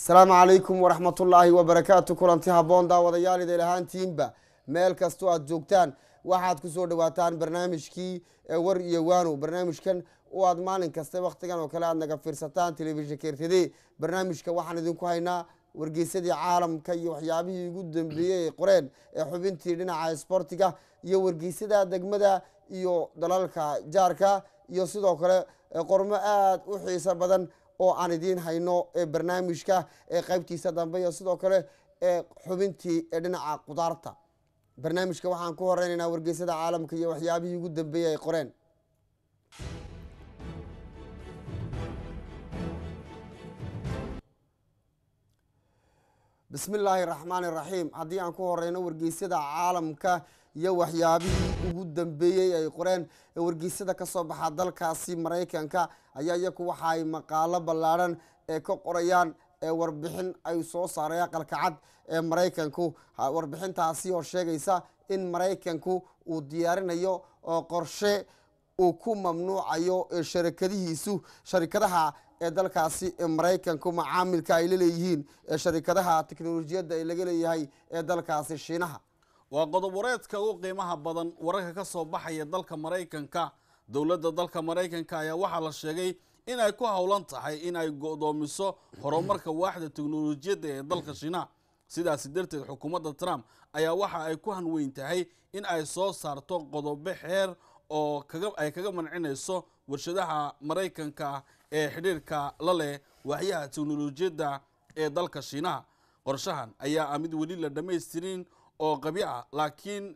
asalaamu calaykum waraxmatullaahi wabarakaatu kulanti habboon daawadayaal idaylahaantiinba meel kastoo aad joogtaan waxaad kusoo dhawaataan barnaamijkii war iyo waano barnaamijkan oo aad maalin kasta wakhtigan oo kale aad naga fiirsataan telefishinka irtide barnaamijka waxaan idinku haynaa wargeysyadii caalamka iyo waxyaabihii ugu dambeeyey ay qoreen ee xubintii dhinaca isboortiga iyo wargeysyada degmada iyo dalalka jaarka iyo sidoo kale qormo aad u xiiso badan oo aan idiin hayno ee barnaamijka ee qaybtiisa dambe iyo sidoo kale ee xubintii ee dhinaca qudaarta barnaamijka waxaan ku horeynaynaa wargeysyada caalamka iyo waxyaabihii ugu dambeeyay ay qoreen bismi illaahi raxmaani raxiim haddii aan ku horeyno wargeysyada caalamka iyo waxyaabihii ugu dambeeyey ay qoreen wargeysyada kasoo soo baxa dalkaasi maraykanka ayaa iyaku waxa ay maqaalo ballaaran ee ka qorayaan warbixin ay soo saaray aqalka cad ee maraykanku warbixintaasi oo sheegaysa in maraykanku uu diyaarinayo oo qorshe uu ku mamnuucayo sharakadihiisu sharikadaha ee dalkaasi maraykanku macaamilka ay la leeyihiin ee sharikadaha teknolojiyadda ee laga leeyahay ee dalkaasi shiinaha waa qodob wareedka ugu qiimaha badan wararka ka soo baxaya dalka maraykanka dowladda dalka maraykanka ayaa waxaa la sheegay inay ku howlan tahay inay go'doomiso horumarka waaxda teknolojiyadda ee dalka shiinaha sidaasi darteed xukuumadda trump ayaa waxa ay ku hanweyn tahay in ay soo saarto qodobe xeer oo ay kaga mancinayso warshadaha maraykanka ee xidhiirka la leh waaxyaha teknolojiyadda ee dalka shiinaha qorshahan ayaa ah mid weli la dhammaystirin oo qabiica ah, laakiin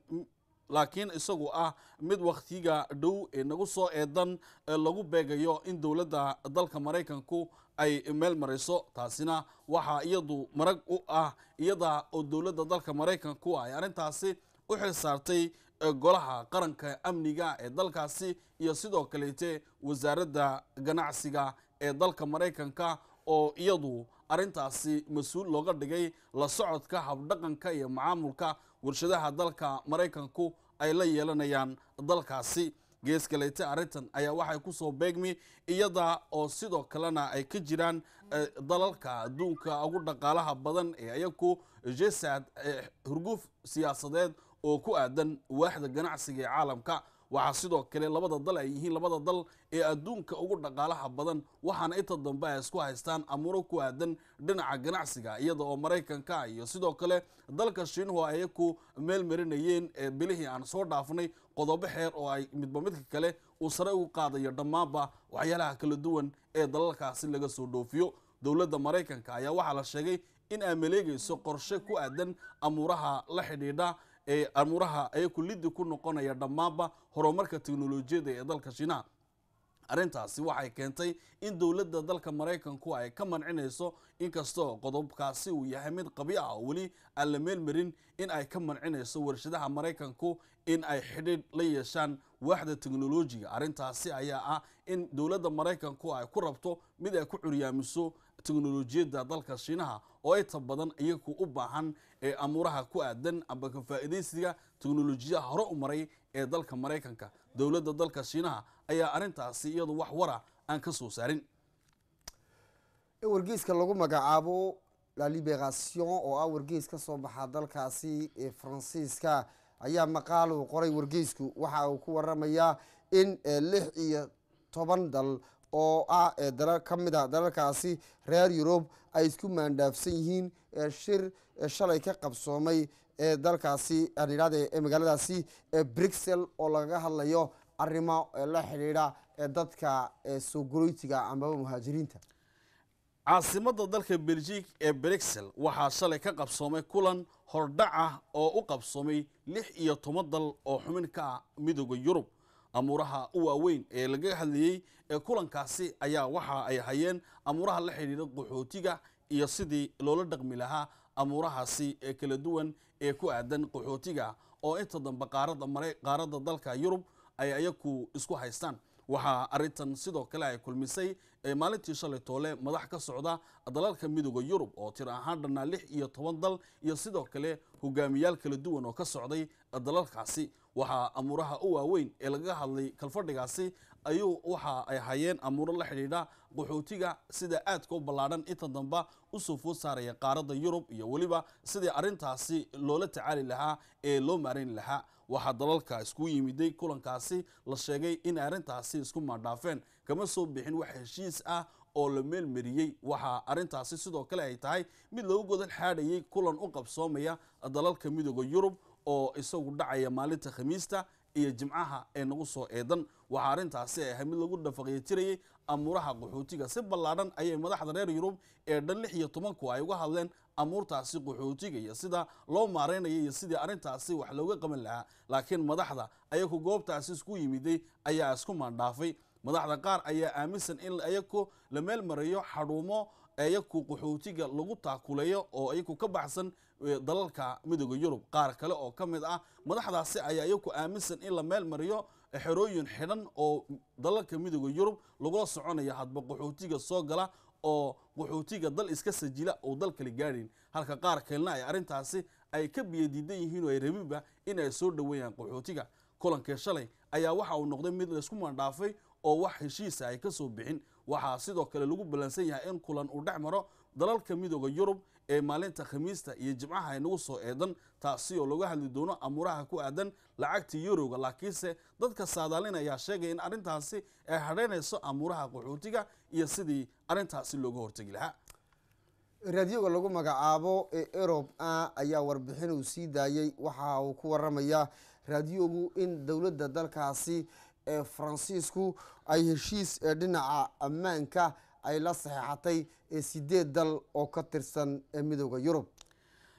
laakiin isagu ah mid wakhtiga dhow ee nagu soo eedan lagu beegayo in dowladda dalka maraykanku ay meel marayso taasina waxaa iyadu marag u ah iyada oo dowladda dalka maraykanku ay arrintaasi u xil saartay golaha qaranka amniga ee dalkaasi iyo sidoo kaleete wasaaradda ganacsiga ee dalka maraykanka oo iyadu arrintaasi mas-uul looga dhigay la socodka habdhaqanka iyo macaamulka warshadaha dalka maraykanku ay la yeelanayaan dalkaasi gees kaleete arrintan ayaa waxay ku soo beegmi iyada oo sidoo kalena ay ka jiraan eh, dalalka adduunka ugu dhaqaalaha badan ee ayaku jesad eh, hurguuf siyaasadeed oo ku aadan waaxda ganacsiga ee caalamka waxaa sidoo kale labada dal ay yihiin labada dal ee adduunka ugu dhaqaalaha badan waxaana inta dambe ay isku haystaan amuro ku aadan dhinaca ganacsiga iyada oo maraykanka iyo sidoo kale dalka shiinuhu ay ku meel marinayeen ee bilihii aan soo dhaafnay qodobo xeer oo ay midba midka kale uu sare ugu qaadayo dhammaanba waxyaalaha kala duwan ee dalalkaasi laga soo dhoofiyo dowladda maraykanka ayaa waxaa la sheegay in ay maleegayso qorshe ku aadan amuuraha la xidhiidha ee amuraha ee kulidii ku noqonaya dhammaanba horumarka teknolojiyada ee dalka shiinaha arrintaasi waxay keentay in dowladda dalka maraykanku ay ka mancinayso inkastoo qodobkaasi uu yahay mid qabi ah oo weli aan la meelmarin in ay ka mancinayso warshadaha maraykanku in ay xidhiidh la yeeshaan waaxda teknolojiga arrintaasi ayaa ah in dowladda maraykanku ay ku rabto mid ay ku curyaamiso teknolojiyadda dalka shiinaha oo inta badan iyaku u baahan ee amuuraha ku aadan amba ka faa'iidaysiga teknolojiyaha hore u maray ee dalka maraykanka dowladda dalka shiinaha ayaa arrintaasi iyadu wax wara aan ka soo saarin in wargeeska lagu magacaabo la liberation oo ah wargees ka soo baxa dalkaasi ee faransiiska ayaa maqaal uu qoray wargeysku waxa uu ku waramayaa in lix iyo toban dal oo ah ee dalal ka mid a ah dalalkaasi reer yurub ay isku maandhaafsan yihiin shir shalay ka qabsoomay ee dalkaasi aayidhahde magaaladaasi ee brixel oo lagaga hadlayo arrimo la xidhiidha dadka sooguruytiga amaba muhaajiriinta caasimadda dalka belgique ee brixel waxaa shalay ka qabsoomay kulan hordhac ah oo u qabsoomay lix iyo toban dal oo xubin ka ah midooda yurub amuuraha u waaweyn ee laga hadlayey ee kulankaasi ayaa waxa ay hayeen amuuraha la xidhiidha qaxootiga iyo sidii loola dhaqmi lahaa amuurahaasi ee kala duwan ee ku aadan qaxootiga oo inta dambe qaaradda dalka yurub ay ayaku isku haystaan waxaa arintan sidoo kale ay kulmisay ee maalintii shalay toole madax ka socda dalalka midooda yurub oo tir ahaan dhannaa lix iyo toban dal iyo sidoo kale hogaamiyaal kala duwan oo ka socday dalalkaasi waxaa amuuraha u waaweyn ee lagaga hadlay kalfadhigaasi ayuu waxa ay hayeen amuuro la xidhiidha qaxootiga sida aadka u ballaadhan inta damba usoo food saaraya qaaradda yurub iyo weliba sidii arrintaasi loola tacaali lahaa ee loo maarayn lahaa waxaa dalalka isku yimiday kulankaasi la sheegay in arrintaasi isku maandhaafeen kama soo bixin wax heshiis ah oo la meelmariyey waxaa arrintaasi sidoo kale ay tahay mid lagu godan xaadhayay kulan u qabsoomaya dalalka midooda yurub oo isagu dhacaya maalinta khamiista iyo jimcaha ee nagu soo eedan waxaa arrintaasi ay ahay mid lagu dhafaqyatirayay amuuraha qaxootiga si ballaadhan ayay madaxda reer yurub ee dhan lix iyo tobanku ay uga hadleen amuurtaasi qaxootiga iyo sida loo maaraynaya iyo sidii arrintaasi wax looga qaban lahaa laakiin madaxda ayaku goobtaasi isku yimiday ayaa isku maandhaafay madaxda qaar ayaa aaminsan in ayaku la meel marayo xarumo ayaku qaxootiga lagu taakulayo oo ayaku ka baxsan e, dalalka midooda yurub qaar kale oo ka mid ah madaxdaasi ayaa ayaku aaminsan in la meel mariyo xerooyin xidhan oo dalalka midooda yurub lagula soconayo hadba qaxootiga soo gala oo qaxootiga dal iska sajila oo dal kale gaadhin halka qaar kalena ay arrintaasi ay ka biyadiidan yihiin oo ay rabiba inay soo dhoweeyaan qaxootiga kulankee shalay ayaa waxa uu noqday mid laysku mandhaafay oo wax heshiisa ah ay kasoo bixin waxaa sidoo kale lagu ballansan yahay in kulan uu dhex maro dalalka midooda yurub ee maalinta khamiista iyo jimcaha inagu soo eedan taasi oo laga hadli doono amuuraha ku aadan lacagta yuroga laakiinse dadka saadaalin ayaa sheegaya in arrintaasi ay hadhaynayso amuuraha qaxootiga iyo sidii arrintaasi looga hortegi lahaa raadiyoga lagu magacaabo ee erob ah ayaa warbixin uu sii daayay waxa uu ku waramayaa raadiyogu in dowladda dalkaasi ee faransiisku ay heshiis ee dhinaca ammaanka ay la saxeixatay ee sideed dal oo ka tirsan ee midooda yurub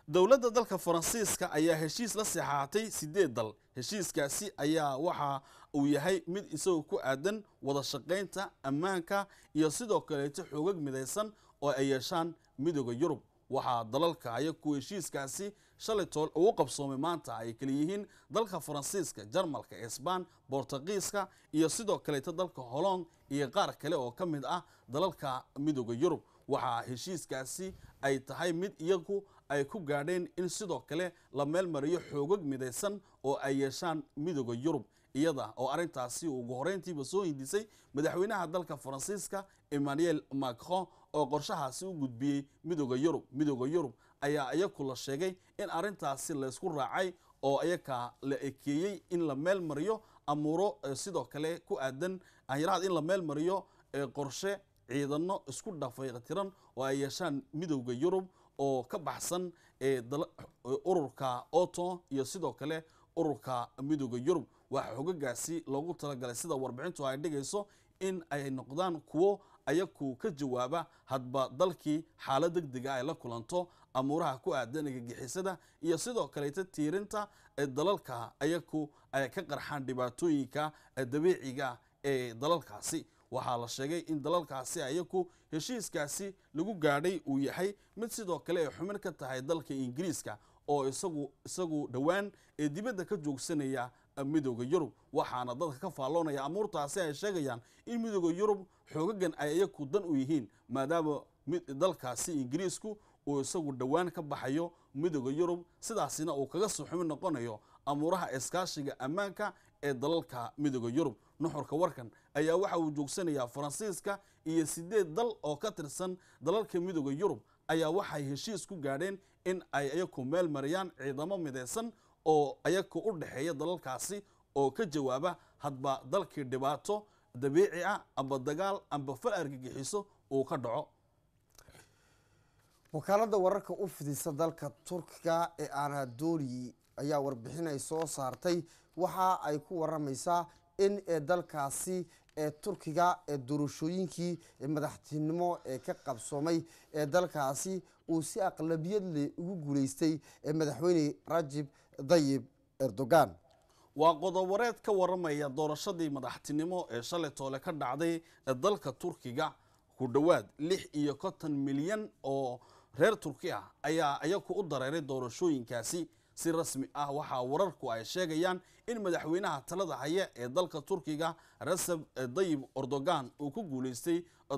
dowladda dalka faransiiska ayaa heshiis la saxaxatay sideed dal heshiiskaasi ayaa waxa uu yahay mid isagoo ku aadan wada shaqaynta ammaanka iyo sidoo kaleeto xoogag midaysan oo ay yeeshaan midooda yurub waxaa dalalkaya ku heshiiskaasi shalaytool ugu qabsoomay maanta ay kala yihiin dalka faransiiska jarmalka isbaan bortaqiiska iyo sidoo kaleeta dalka holond iyo qaar kale oo ka mid ah dalalka midooda yurub waxaa heshiiskaasi ay tahay mid iyagu ay ku gaadheen in sidoo kale la meel mariyo xoogag midaysan oo ay yeeshaan midooda yurub iyada oo arrintaasi ugu horeyntiiba soo hindisay madaxweynaha dalka faransiiska emmanuel macron oo qorshahaasi u gudbiyey midooda yurub midooda yurub ayaa iyaku la sheegay in arintaasi laysku raacay oo iyakaa la ekeeyey in la meel mariyo amuuro sidoo kale ku aadan ayarahaas in la meel mariyo qorshe ciidano isku dhafayqa tiran oo ay yeeshaan midowda yurub oo ka baxsan ururka oto iyo sidoo kale ururka midowda yurub waa xogagaasi loogu talagalay sida warbixintu ay dhigayso in ay noqdaan kuwo ayaku ka jawaaba hadba dalkii xaalad deg dega ay ah la kulanto amuuraha ku aadan gagixisada iyo sidoo kaleeta tiirinta dalalka ayaku ay ka qarxaan dhibaatooyinka dabiiciga ah ee dalalkaasi waxaa la sheegay in dalalkaasi ayaku heshiiskaasi lagu gaadhay uu yahay mid sidoo kale ay xumin ka tahay dalka ingiriiska oo isagu isagu dhowaan ee dibadda ka joogsanaya midooda yurub waxaana dadka ka faalloonaya amuurtaasi ay sheegayaan in midooda yurub xoogagan ay ayaku dan u yihiin maadaama dalkaasi ingiriisku uu isagu dhowaan ka baxayo midooda yurub sidaasina uu kaga soo xubin noqonayo amuuraha iskaashiga ammaanka ee dalalka midooda yurub nuxurka warkan ayaa waxa uu joogsanayaa faransiiska iyo siddeed dal oo ka tirsan dalalka midooda yurub ayaa waxay heshiis ku gaadheen in ay ayaku meel mariyaan ciidamo midaysan oo ayaku u dhexeeya dalalkaasi oo ka jawaaba hadba dalkii dhibaato dabiici ah amba dagaal amba fal argagixiso uu ka dhaco wakaaladda wararka u fidisa dalka turkiga ee anadoli ayaa warbixin ay soo saartay waxa ay ku waramaysaa in ee dalkaasi ee turkiga ee doorashooyinkii madaxtinimo ee ka qabsoomay ee dalkaasi uu si aqlabiyad aqlabiyadle ugu guuleystay madaxweyne rajib dayib erdogan waa qodob-wareed ka waramaya doorashadii madaxtinimo ee shalay toole ka dhacday ee dalka turkiga ku dhowaad lix iyo konton milyan oo reer turkiya ayaa iyaku u dareeray doorashooyinkaasi si rasmi ah waxaa wararku ay sheegayaan in madaxweynaha talada haya ee dalka turkiga rasab dayib erdogan uu ku guulaystay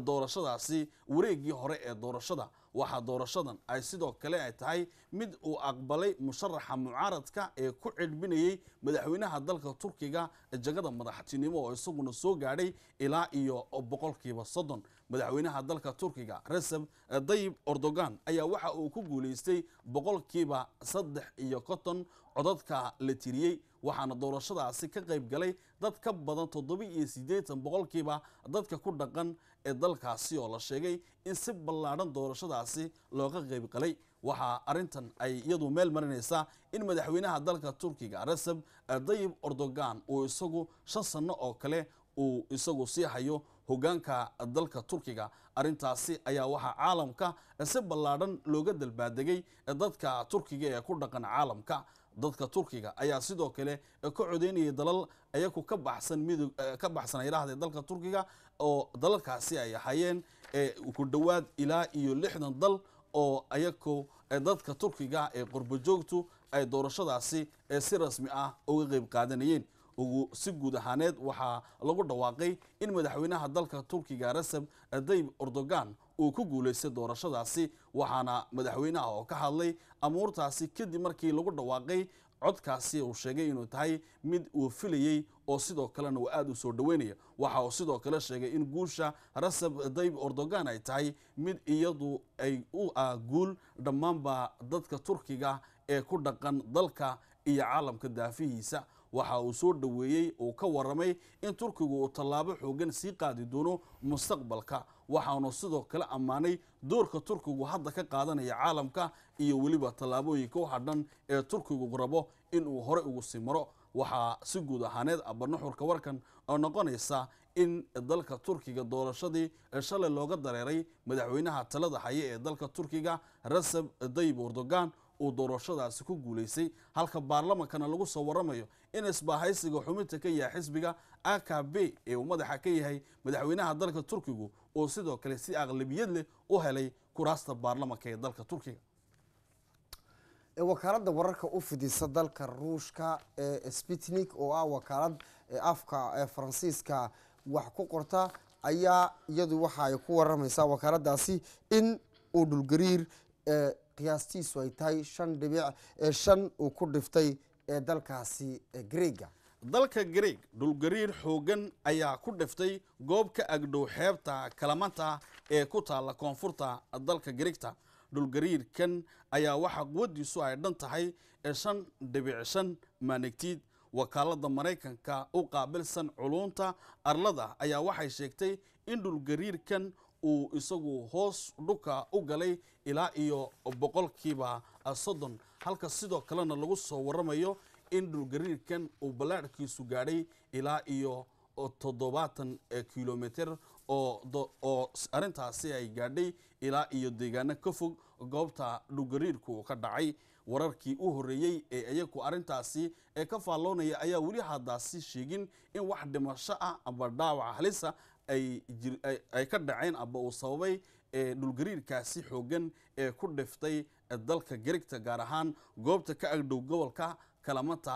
doorashadaasi wareegii hore ee doorashada waxaa doorashadan ay sidoo kale ay tahay mid uu aqbalay musharaxa mucaaradka ee ku cidhbinayay madaxweynaha dalka turkiga jagada madaxtinimo oo isaguna soo gaadhay ilaa iyo boqolkiiba soddon madaxweynaha dalka turkiga reseb dayib ordogan ayaa waxa uu ku guulaystay boqolkiiba saddex iyo konton codadka la tiriyey waxaana doorashadaasi ka qayb galay dad ka badan toddoba-iyo siddeetan boqolkiiba dadka ku dhaqan ee dalkaasi oo la sheegay in si ballaadhan doorashadaasi looga qayb qalay waxaa arrintan ay iyadu meel marinaysaa in madaxweynaha dalka turkiga reseb dayib ordogan uu isagu shan sanno oo kale uu isagu sii hayo hogaanka dalka turkiga arintaasi ayaa waxaa caalamka si ballaadhan looga dalbaadegay dadka turkiga ee ku dhaqan caalamka dadka turkiga ayaa sidoo kale ka codeynayay dalal ayaku ka baxsan midog eh, ka baxsan ay dalka turkiga oo dalalkaasi ay ahaayeen eh, ku dhowaad ilaa iyo lixdan dal oo ayaku eh, dadka turkiga ee qorbojoogtu ay doorashadaasi si rasmi ah uga qeyb qaadanayeen ugu si guud ahaaneed waxaa lagu dhawaaqay in madaxweynaha dalka turkiga rasab dayb erdogan uu ku guulaystay doorashadaasi waxaana madaxweynaha oo ka hadlay amuurtaasi kadib markii lagu dhawaaqay codkaasi uu sheegay inuu tahay mid uu filayey oo sidoo kalena uu aada u soo dhoweynaya waxa uu sidoo kale sheegay in guusha rasab dayb erdogan ay tahay mid iyadu ay u ah guul dhammaanba dadka turkiga ee ku dhaqan dalka iyo caalamka daafihiisa waxa uu soo dhoweeyey uu ka waramay in turkigu uu tallaabo xoogan sii qaadi doono mustaqbalka waxaanu sidoo kale ammaanay doorka turkigu hadda ka qaadanaya caalamka iyo weliba tallaabooyinka waxa dhan ee turkigu rabo inuu hore ugu sii maro waxaa si guud ahaaneed abanaxurka warkan oo noqonaysa in dalka turkiga doorashadii shalay looga dareeray madaxweynaha talada haye ee dalka turkiga rasab dayib erdogan uu doorashadaasi ku guulaystay halka baarlamankana lagu soo waramayo in isbaahaysiga xubinta ka yahay xisbiga a akb ee uu madaxa ka yahay madaxweynaha dalka turkigu oo sidoo kale si aqlabiyad leh u helay kuraasta baarlamanka ee dalka turkiga wakaaladda wararka u fidisa dalka ruushka ee sputnik oo ah wakaalad afka ee faransiiska wax ku qorta ayaa iyadu waxa ay ku waramaysaa wakaaladaasi in uu dhulgariir qiyaastiisu ay tahay shan dhibic shan uu ku dhiftay ee dalkaasi greega dalka greeg dhulgariir xooggan ayaa ku dhiftay goob ka agdhow xeebta kalamanta ee ku taalla koonfurta dalka greegta dhulgariirkan ayaa waxaa quwadiisu ay dhan tahay shan dhibic shan maanigtiid wakaalada maraykanka u qaabilsan culuunta arlada ayaa waxay sheegtay in dhulgariirkan uu isagu hoos dhuka u galay ilaa iyo boqolkiiba soddon halka sidoo kalena lagu soo waramayo in dhulgariirkan uu ballaadhkiisu gaadhay ilaa iyo toddobaatan eh, kilomitr oo arrintaasi ay gaadhay ilaa iyo deegaano ka fog goobta dhulgariirku ka dhacay wararkii u horreeyey ee iyaku arrintaasi ee ka faalloonaya ayaa weli haddaasi sheegin in wax dhimasho ah amba dhaawaca halisa ay ka dhaceen aba uu sababay dhulgariirkaasi xoogan ee ku dhiftay dalka garigta gaar ahaan goobta ka agdhow gobolka kalamata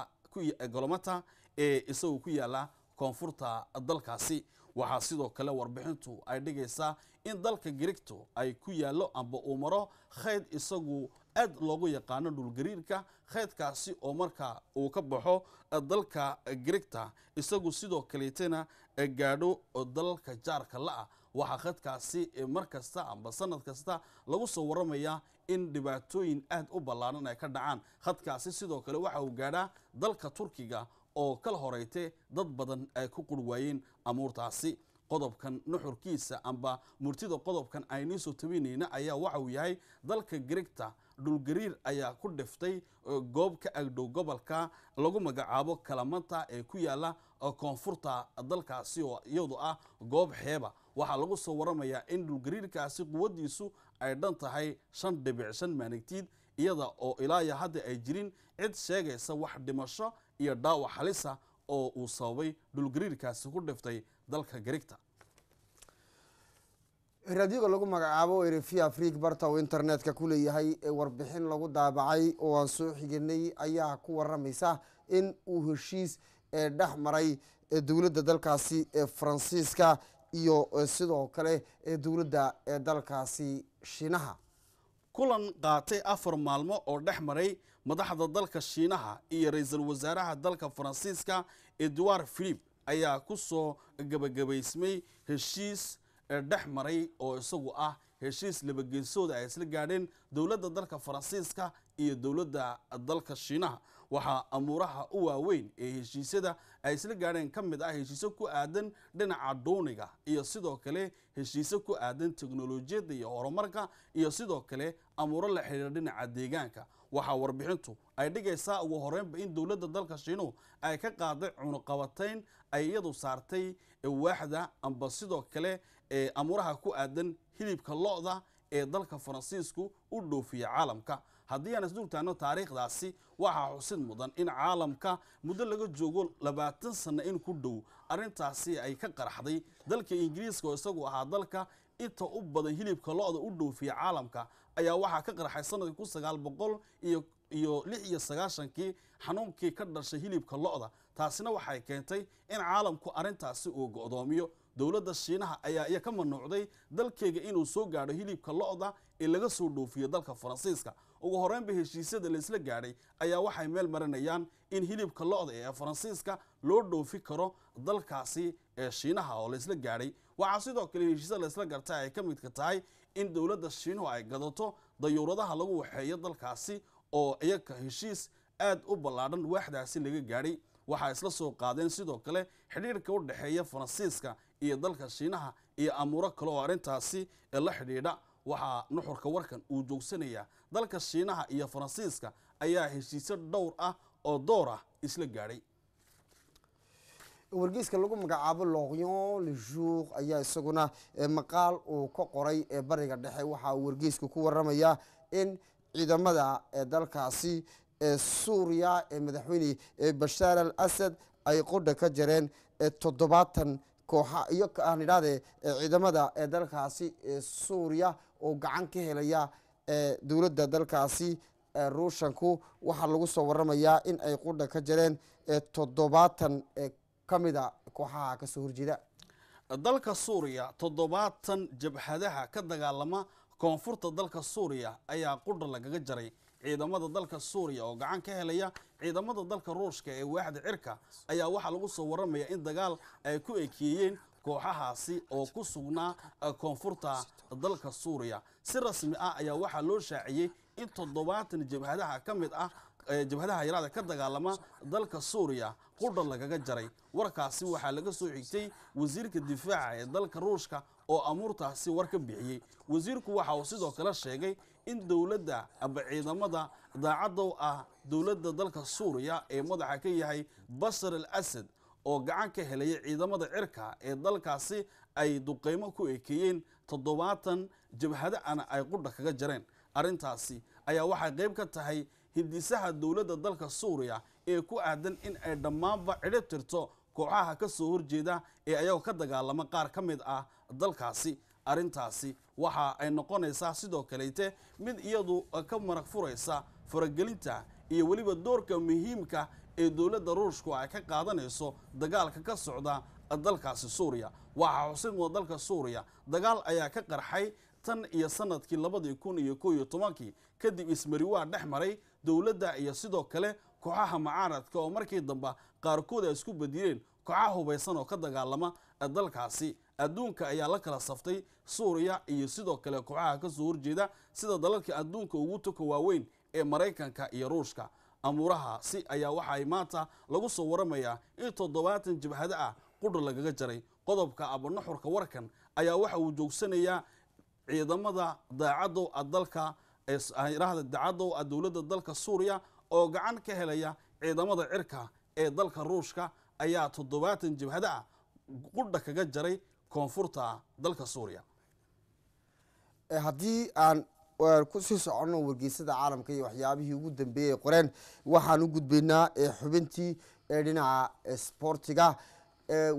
golomata ee isagoo ku yaalla koonfurta dalkaasi waxaa sidoo kale warbixintu ay dhigaysaa in dalka girigto ay ku yaallo amba uu maro khayd isagu aad loogu yaqaano dhulgariirka kheydkaasi oo markaa uu ka baxo dalka girigta isagu sidoo kaleetana gaadho dalalka jaarka la-ah waxaa khadkaasi mar kasta amba sanad kasta lagu soo waramayaa in dhibaatooyin aad u ballaaran ay ka dhacaan khadkaasi sidoo kale waxa uu gaadhaa dalka turkiga oo kala horeyte dad badan ay ku qur waayeen amuurtaasi qodobkan nuxurkiisa amba murtida qodobkan aynii soo tabinayna ayaa waxa uu yahay dalka grigta dhulgariir ayaa ku dhiftay goob ka agdhow gobolka lagu magacaabo kalamanta ee ku yaalla koonfurta dalkaasi oo iyadu ah goob xeeba waxaa lagu soo waramayaa in dhulgariirkaasi quwaddiisu ay dhan tahay shan dhibic shan maanigtiid iyada oo ilaayo hadda ay jirin cid sheegaysa wax dhimasho iyo dhaawac halisa ah oo uu sababay dhulgariirkaasi ku dhiftay dalka gariigta raadiyoga lagu magacaabo erefi afriik barta uu internetka ku leeyahay ee warbixin lagu daabacay oo aan soo xiginay ayaa ku waramaysa in uu heshiis ee dhex maray dowladda dalkaasi ee faransiiska iyo sidoo kale ee dowladda ee dalkaasi shiinaha kulan qaatay afar maalmo oo dhex maray madaxda dalka shiinaha iyo ra iisal wasaaraha dalka faransiiska edward philip ayaa ku soo gabagabaysmay heshiis eh, dhex maray oo isagu ah heshiis labageysood ay isla gaadheen dowladda dalka faransiiska iyo dowladda dalka shiinaha waxaa amuuraha u waaweyn ee heshiisyada ay isla gaadheen ka mid ah heshiisyo ku aadan dhinaca dhuuniga iyo sidoo kale heshiisyo ku aadan teknolojiyadda iyo horumarka iyo sidoo kale amuuro la xidhiira dhinaca deegaanka waxaa warbixintu ay dhigaysaa ugu horeynba in dowladda dalka shiinuhu ay ka qaaday cunuqabatayn ay iyadu saartay waaxda amba sidoo kale ee amuuraha ku aadan hilibka lo-da ee dalka faransiisku u dhoofiya caalamka haddii aan isdultaano taariikhdaasi waxaa xusid mudan in caalamka muddo laga joogo labaatan sanno in ku dhow arrintaasi ay ka qaraxday dalka ingiriiska oo isagu ahaa dalka inta u badan hilibka lo-da u dhoofiya caalamka ayaa waxaa ka qaraxay sanadkii kun sagaal boqol iyo iyo lix iyo sagaashankii xanuunkii ka dhashay hilibka lo-da taasina waxay keentay in caalamku arrintaasi uu go-doomiyo dowladda shiinaha ayaa iyo ka manuucday dalkeyga inuu soo gaadho hilibka lo-da ee laga soo dhoofiyo dalka faransiiska ugu horeynba heshiisyada laysla gaadhay ayaa waxay meel marinayaan in hilibka lo ee faransiiska loo dhoofi karo dalkaasi ee shiinaha oo laisla gaadhay waxaa sidoo kale heshiisyada laisla gartay ay ka midka tahay in dowladda shiinuhu ay gadato dayuuradaha lagu waxeeyo dalkaasi oo iyaka heshiis aad u ballaadhan waaxdaasi laga gaadhay waxaa isla soo qaadeen sidoo kale xidhiidhka u dhexeeya faransiiska iyo dalka shiinaha iyo amuuro kale oo arrintaasi la xidhiidha waxaa nuxurka warkan uu joogsanayaa dalka shiinaha iyo faransiiska ayaa heshiisyo dhowr ah oo door ah isla gaadhay wargeyska lagu magacaabo lorion le jour ayaa isaguna eh, maqaal uu ka qoray ee eh, bariga dhexe waxaa uu wargeysku ku waramayaa in ciidamada ee eh, dalkaasi ee suuriya ee madaxweyne bashaar al asad ay qodha ka jareen toddobaatan kooxa iyo aan ah, idhahdee ciidamada ee dalkaasi ee suuriya oo gacan ka helaya ee dowladda dalkaasi ruushanku waxaa lagu soo waramayaa in ay qudha ka jareen ee toddobaatan ee ka mida kooxaha kasoo horjeeda dalka suuriya toddobaatan jabhadaha ka dagaalama koonfurta dalka suuriya ayaa qudha lagaga jaray ciidamada dalka suuriya oo gacan ka helaya ciidamada dalka ruushka ee waaxda cirka ayaa waxaa lagu soo waramaya in dagaal ay ku ekeeyeen kooxahaasi oo ku sugnaa e, koonfurta dalka suuriya si rasmi ah ayaa waxaa loo shaaciyey in toddobaatan jabhadaha ka mid ah e, jabhadaha yaraada ka dagaalama dalka suuriya qudha lagaga jaray warkaasi waxaa laga soo xigtay wasiirka difaaca ee dalka ruushka oo amuurtaasi war ka bixiyey wasiirku waxa uu sidoo kale sheegay in dowladda aba ciidamada daacaddow ah dowladda dalka suuriya ee madaxa ka yahay bashar al asad oo gacan ka helaya ciidamada cirka ee dalkaasi ay duqeymo ku ekeeyeen toddobaatan jabhada ana ay qudha kaga jareen arrintaasi ayaa waxay qayb ka tahay hindisaha dowladda dalka suuriya ee ku aadan in ay dhammaanba cidhib tirto kooxaha ka soo horjeeda ee ayagoo ka dagaalama qaar ka mid ah dalkaasi arrintaasi waxa ay noqonaysaa sidoo kaleyte mid iyadu ka marag furaysa faragelinta iyo weliba doorka muhiimka ee dowladda ruushku ay ka qaadanayso dagaalka ka socda dalkaasi suuriya waxaa xusin wada dalka suuriya dagaal ayaa ka qarxay tan iyo sanadkii labadii kun iyo kow iyo tobankii kadib ismari waa dhex maray dowladda iyo sidoo kale kooxaha mucaaradka oo markii dambe qaarkood ay isku badileen kooxaha hubaysan oo ka dagaalama dalkaasi adduunka ayaa la kala saftay suuriya iyo sidoo kale kooxaha kasoo horjeeda sida dalalka adduunka ugu tuka waaweyn ee maraykanka iyo ruushka amuuraha si ayaa waxaay maanta lagu soo waramayaa in toddobaatan jabhado ah qudra lagaga jaray qodobka abanaxurka warkan ayaa waxa uu joogsanayaa ciidamada daacadow a dalka ah, raahda daacadow a dowladda dalka suuriya oo gacan ka helaya ciidamada cirka ee dalka ruushka ayaa toddobaatan jabhado ah qudha kaga jaray koonfurta dalka suuriya eh, haddii aan kusii socono wargeysada caalamka iyo waxyaabihii ugu dambeeyey qoreen waxaan u gudbaynaa eh, xubintii ee eh, dhinaca eh, sboortiga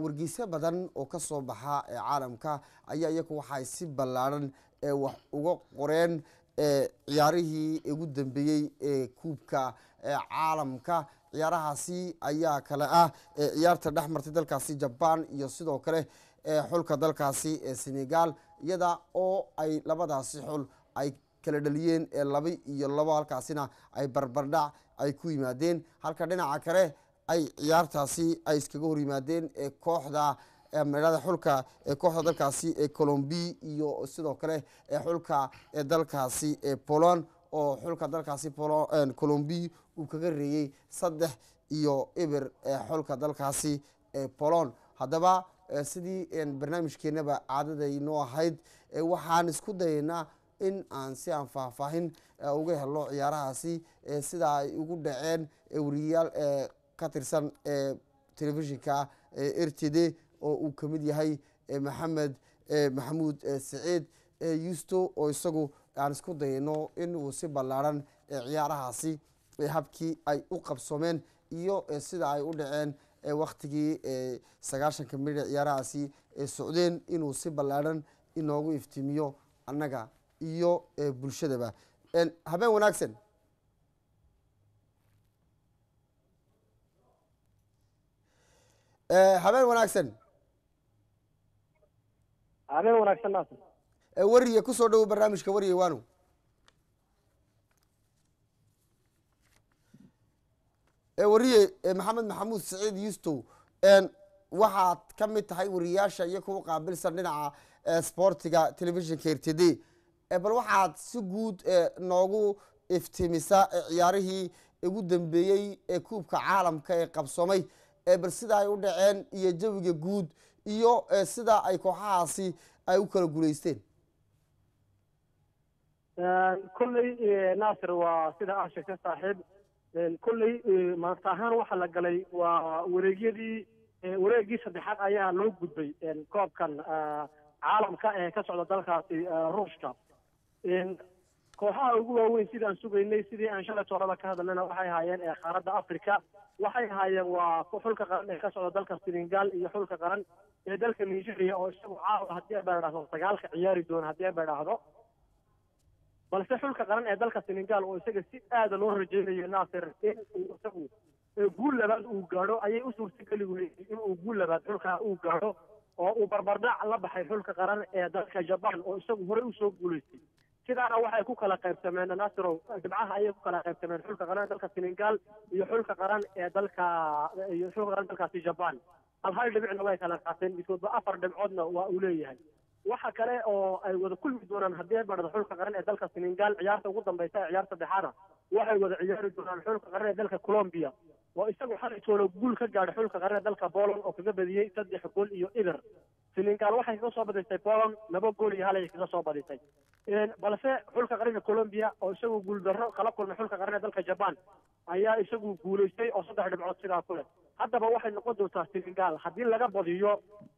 wargeyse badan oo kasoo baxa ee caalamka ayaa iyaku waxay si ballaaran wax uga qoreen ciyaarihii ugu dambeeyey ee kuubka caalamka ciyaarahaasi ayaa kale ah ee ciyaarta dhex martay dalkaasi jabaan iyo sidoo kale ee xulka dalkaasi ee senegal iyada oo ay labadaasi xul ay kala dhaliyeen ee laba iyo labo halkaasina ay barbardhac ay ku yimaadeen halka dhinaca kale ay ciyaartaasi ay iskaga hor yimaadeen ee kooxda midhada xulka ee kooxda dalkaasi ee colombi iyo sidoo kale ee xulka ee dalkaasi ee poland oo xulka dalkaasi colombi uu kaga reeyey saddex iyo ibir ee xulka dalkaasi ee polond haddaba sidii barnaamijkeenaba caadadaynoo ahayd waxaan isku dayaynaa in aan si aan faahfaahin eh, uga helo ciyaarahaasi eh, sidaa ay ugu dhaceen eh, wariyayaal ka tirsan telefishinka r t d oo uu kamid yahay maxamed maxamuud saciid yusto oo isagu aan isku dayno inuu si ballaaran ciyaarahaasi habkii ay u qabsoomeen iyo sida ay u dhaceen waktigii sagaashanka midha ciyaarahaasi socdeen inuu si ballaaran inoogu iftiimiyo annaga iyo eh, bulshadaba eh, habeen wanaagsan habeen wanaagsan habeen wanaagsan naasir eh, wariye kusoo dhawo barnaamijka wariye wano wariye maxamed maxamuud saciid yuustow waxaad ka mid tahay wariyaasha iyo kuwa qaabilsan dhinaca sportiga telefishinka r d Eh, bal waxaad si guud eh, noogu iftiimisa eh, ciyaarihii ugu dambeeyey ee kuubka caalamka ee qabsoomay bal sida ay u dhaceen iyo jawiga guud iyo sida ay kooxahaasi ay u kala guleysteen kolley naasir waa sida aad sheegtay saaxiib kolley maanta ahaan waxaa la galay waa wareegyadii wareegii saddexaad ayaa loo gudbay koobkan caalamka ee ka socda dalkaasi ruushka kooxaha ugu waaweyn sidaan sugaynay sidii aan shalay tooraba ka hadalnayna waxay ahaayeen ee qaaradda africa waxay ahaayeen waa xulka qaran ee ka socda dalka senegal iyo xulka qaran ee dalka nigeria oo isagu caawa haddii a baydhaahdo dagaalka ciyaari doona haddii a baydhaahdo balse xulka qaran ee dalka senegal oo isaga si aada loo rajeynayo naasir isagu guul labaad uu gaadho ayay u suurtageli weysay inuu guul labaad xulkaa uu gaadho oo uu barbardhac la baxay xulka qaran ee dalka jaban oo isagu horey usoo guulaystay sidaana waxay ku kala qaybsameen nasirow dhibcaha ayay ku kala qaybsameen xulka qaran dalka senegal iyo xulka qaran ee dalka iyo xulka qaran dalkaasi jaban hal hal dhibicna way kala qaateen midkoodba afar dhibcoodna waa uu leeyahay waxa kale oo ay wada kulmi doonaan haddii badhda xulka qaran ee dalka senegal ciyaarta ugu dambaysa ee ciyaar saddexaada waxay wada ciyaari doonaan xulka qaran ee dalka colombia oo isagu xalay toona guul ka gaadha xulka qaran ee dalka poland oo kaga badiyey saddex gool iyo idir filiinkaan waxay kaga soo badisay poland laba gool iyo hal kaga soo badisay balse xulka qarina colombia oo isagu guuldarro kala kulmay xulka qarina dalka jaban ayaa isagu guulaystay oo saddex dhibcood sidaa ku leh haddaba waxay noqon doontaa filiingaal haddii laga badiyo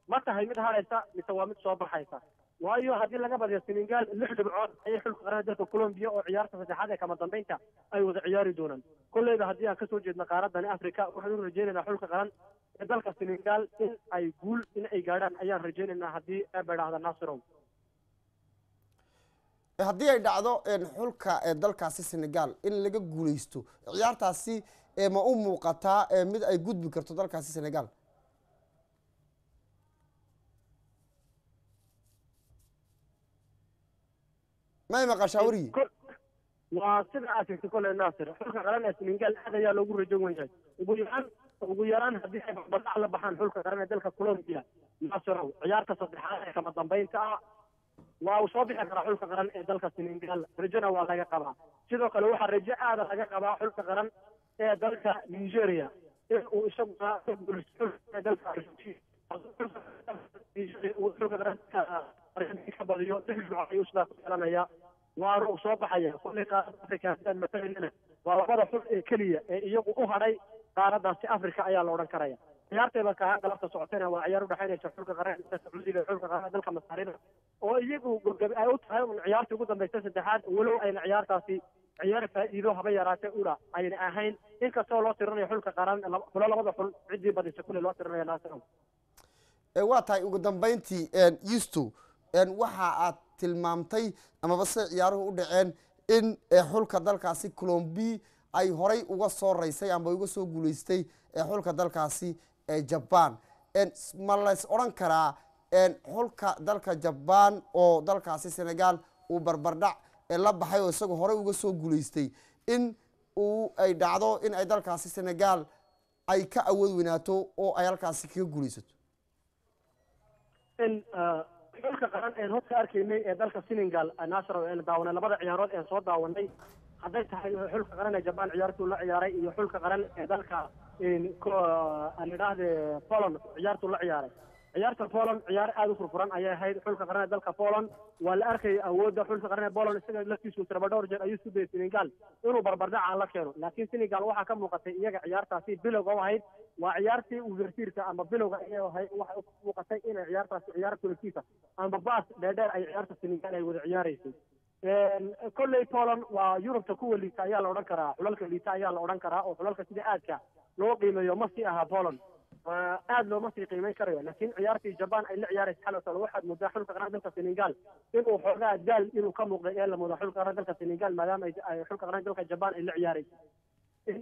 ma tahay mid haraysa mise waa mid soo baxaysa waayo haddii laga badiyo senegal lix dhibcood ayay xulka qaraha dalka colombia oo ciyaarta saddexaad ee kama dambeynta ay wada ciyaari doonaan koleyba haddii aan kasoo jeedno qaaraddani africa waxaan u rajeynaynaa xulka qaran ee dalka senegal in ay guul in ay gaadhaan ayaan rajeynaynaa haddii eeba idhaahda nasirow eh, haddii ay dhacdo xulka ee eh, dalkaasi senegal in laga guuleysto ciyaartaasi eh, ma u muuqataa mid ay gudbi karto dalkaasi senegal ma y waa sida aad sheegtay koley naasir xulka qaran ee senegal aad ayaa loogu rajo wan ugu yaraan ugu yaraan haddii ay barbadhac la baxaan xulka qaran ee dalka colombia naaserow ciyaarta saddexaad ee kama dambaynta ah waa uu soo bixi karaa xulka qaran ee dalka senegal rajona waa laga qabaa sidoo kale waxaa rajo aada laga qabaa xulka qaran ee dalka nigeria in uu isaguna ka guuliso dalka argentina xulka qaran ka badiyo lix dhibcood ayuu sidaas u yeelanayaa waana uu soo baxaya kullay qaarada afrika waa labada xul ee keliya ee iyagu u hadhay qaaradaasi afrika ayaa la odhan karaya ciyaartayba kahaan galabta socotayna waa ciyaar udhexaynaysa xulka qaranka sacuudiga xulka qaranka dalka masaarina oo iyagu gabgabi ay u tahay un ciyaartii ugu dambaysa saddexaad walow ayna ciyaartaasi ciyaar faa'iido haba yaraatee ula ayna ahayn inkastoo loo tirinayo xulka qaran bulo labada xul ciddii badisa kulle loo tirinaya naasir waa tahay ugu dambayntii yusto waxa aad tilmaamtay amaba say ciyaaruhu u dhaceen in xulka dalkaasi colombi ay horay uga soo raysay ama uga soo guulaystay xulka dalkaasi jaban ma lays odhan karaa xulka dalka jaban oo dalkaasi senegal uu barbardhac la baxay oo isagoo horey uga soo guulaystay in uu ay dhacdo in ay dalkaasi senegal ay ka awood weynaato oo ay halkaasi kaga guulaysato golka qaran een hor ka arkaynay ee dalka senegal national ean daawanay labada ciyaarood een soo daawanay hadday tahay xulka qaran ee jabaan ciyaartuu la ciyaaray iyo xulka qaran ee dalka nidhaahde polon ciyaartuu la ciyaaray ciyaarta Poland ciyaar aad u furfuran ayay ahayd xulka qaranka dalka Poland waa la arkay awoodda xulka qaranka Poland isaga laftiisu Salvador jeer ayuu isku dayay Senegal inuu barbardhac la keeno laakiin Senegal waxaa ka muuqatay iyaga ciyaartaasi bilowga u ahayd waa ciyaartii uvertiirka ama bilowga ay ahayd waxa u muuqatay in ciyaartaasi ciyaar kulkiisa ama baas dheedheer ay ciyaarta Senegal ay wada ciyaaraysay kolley Poland waa Yurubta kuwa liita ayaa la odhan karaa xulalka liita ayaa la odhan karaa oo xulalka sida aadka loo qiimeeyo ma sii ahaa Poland aada looma sii qiimayn karayo laakiin ciyaartii jaban ay la ciyaaraysa xalosalo waxaad mudaa xulka qaran dalka senegal inuu xoogaa daal inuu ka muuqday ee la moodaa xulka qaran dalka senegal maadaama ay xulka qaran dalka jabaan ay la ciyaaraysa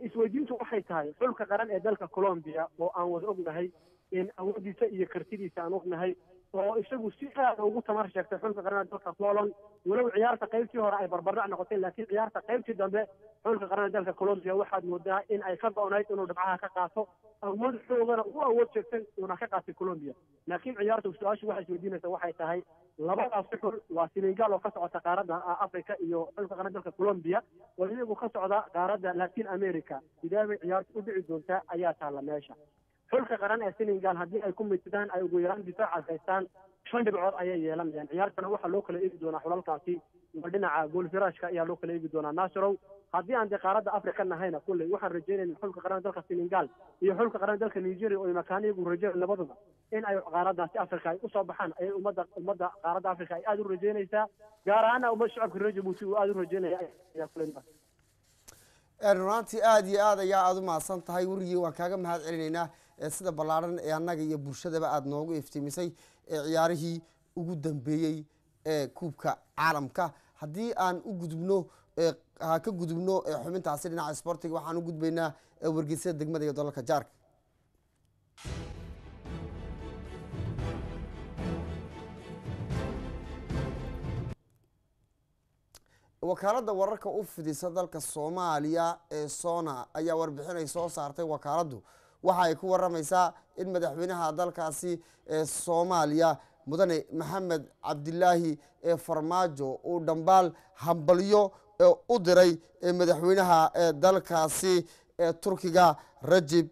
isweydiintu waxay tahay xulka qaran ee dalka colombia oo aan wada ognahay in awoodiisa iyo kartidiisa aan ognahay oo isagu si aada ugu tamar sheegtay xulka qaranada dalka poland walow ciyaarta qaybtii hore ay barbardhac noqotay laakiin ciyaarta qaybtii dambe xulka qaranada dalka colombia waxaad moodaa in ay ka go inuu dhibcaha ka qaato awood xoogana u awood sheegtay uuna ka qaatay colombia laakiin ciyaartu su-aashu waxaa isweydiinaysa waxay tahay labadaasi xul waa senegal oo ka socota qaaradda africa iyo xulka qaranada dalka colombia oo iyagu ka socda qaaradda latin america sidaabay ciyaartu u dhici doontaa ayaa taalla meesha xulka qaran ee senegal haddii ay ku midsidaan ay ugu yaraan difaacaas haystaan shan dhibcood ayay yeelanayaan ciyaartana waxaa loo kala eegi doonaa xulalkaasi waa dhinaca goolfiraashka ayaa loo kala eegi doonaa naasharow haddii aan dee qaaradda africa nahayna kulley waxaan rajaynaynaa xulka qaran dalka senegal iyo xulka qaran dalka nigeria oo makaaniyagu rajayn labadaba in ay qaaraddaasi africa ay usoo baxaan ayay ummadda ummadda qaaradda africa ay aada u rajaynaysaa gaar ahaana ummadda shacabka reer jabuuti uu aada u rajaynaya ayaa kuley iyo aad ayaa aada u mahadsan tahay warigii waan kaaga mahad celinaynaa ee sida ballaaran ee annaga iyo bulshadaba aada noogu iftiimisay ee ciyaarihii ugu dambeeyey ee kuubka caalamka haddii aan u gudubno ha ka gudubno xubintaasi dhinaca sbortiga waxaan u gudbaynaa wargeysada degmada iyo dalalka jaarka wakaaladda wararka u fidisa dalka soomaaliya ee sona ayaa warbixin ay soo saartay wakaaladdu waxa ay ku waramaysaa in madaxweynaha dalkaasi ee soomaaliya mudane maxamed cabdilaahi farmaajo uu dhambaal hambalyo u diray madaxweynaha ee dalkaasi ee turkiga rajib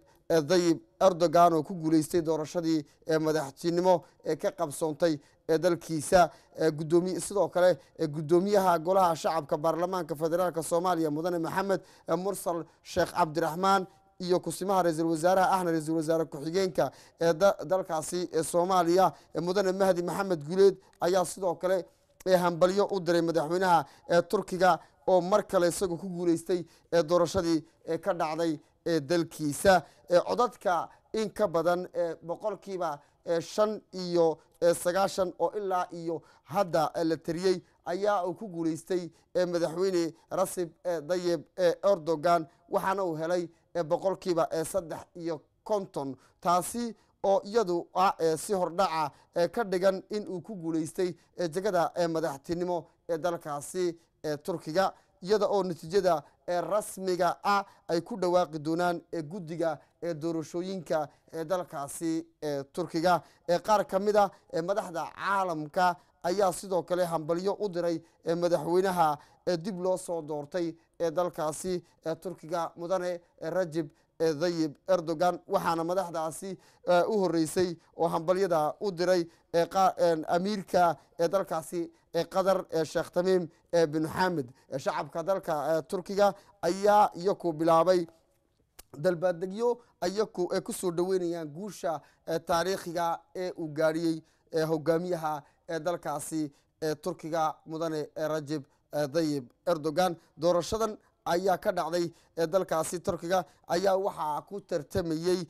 dayib erdogan oo ku guuleystay doorashadii madaxtinimo ee ka qabsoontay ee dalkiisa gudoomiy sidoo kale guddoomiyaha golaha shacabka baarlamaanka federaalka soomaaliya mudane maxamed mursal sheekh cabdiraxmaan iyo kusimaha ra-iisul wasaaraha axna ra-iisul wasaare ku-xigeenka ee dalkaasi ee soomaaliya mudane mahdi maxamed guleed ayaa sidoo kale hambalyo u diray madaxweynaha ee turkiga oo mar kale isagu ku guuleystay ee doorashadii ka dhacday ee dalkiisa codadka in ka badan boqolkiiba shan iyo sagaashan oo ilaa iyo hadda la teriyey ayaa uu ku guulaystay madaxweyne rasib dayeb ee erdogan waxaana uu helay ee boqolkiiba ee saddex iyo konton taasi oo iyadu ah ee si hordhaca ah ee ka dhigan in uu ku guulaystay jegada ee madaxtinimo ee dalkaasi ee turkiga iyada oo natiijada ee rasmiga ah ay ku dhawaaqi doonaan ee guddiga ee doorashooyinka ee dalkaasi ee turkiga ee qaar ka mid a ah ee madaxda caalamka ayaa sidoo kale hambalyo u diray ee madaxweynaha ee dib loo soo doortay ee dalkaasi ee turkiga mudane rajib dayib erdogan waxaana madaxdaasi u horeysay oo hambalyada u diray amiirka ee dalkaasi ee qatar sheekh tamiim ee bin xamed shacabka dalka turkiga ayaa iyaku bilaabay dalbaadegyo ayaku ay ku soo dhoweynayaan guusha taariikhiga ee uu gaariyey hogaamiyaha ee dalkaasi ee turkiga mudane ee rajib tayib erdogan doorashadan ayaa ka dhacday ee dalkaasi turkiga ayaa waxaa ku tartamayey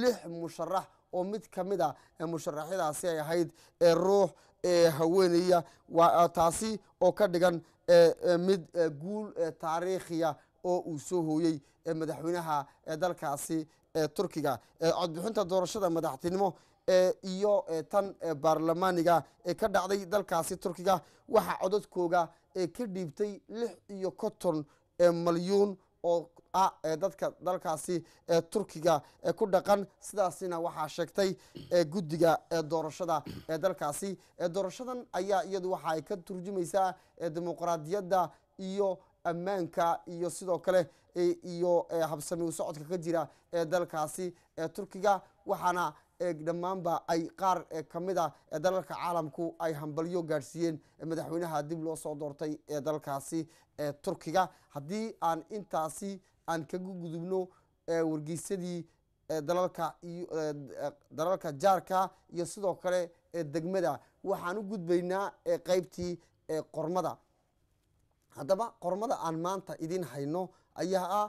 lix musharax oo mid ka mid a ah, musharaxyadaasi ay ahayd ee ruux ee haweenaya taasi oo ka dhigan mid guul taariikhiya oo uu soo hooyey madaxweynaha dalkaasi turkiga codbixinta doorashada madaxtinimo iyo tan baarlamaaniga ee ka dhacday dalkaasi turkiga waxaa codadkooga ee ka dhiibtay lix iyo konton malyuun oo ah dadka dalkaasi ee turkiga ku dhaqan sidaasina waxaa sheegtay guddiga doorashada ee dalkaasi doorashadan ayaa iyadu waxa ay ka turjumaysaa dimuqraadiyadda iyo ammaanka iyo sidoo kale iyo habsami u socodka ka jira ee dalkaasi ee turkiga waxaana eeg dhammaanba ay qaar kamid a ah, dalalka caalamku ay hambalyo gaadhsiiyeen madaxweynaha dib loo soo doortay ee dalkaasi ee turkiga haddii aan intaasi aan kaga gudubno wargeysadii dalalka dalalka jaarka iyo sidoo kale degmada waxaan u gudbaynaa qeybtii qormada haddaba qormada aan maanta idin hayno ayaa ah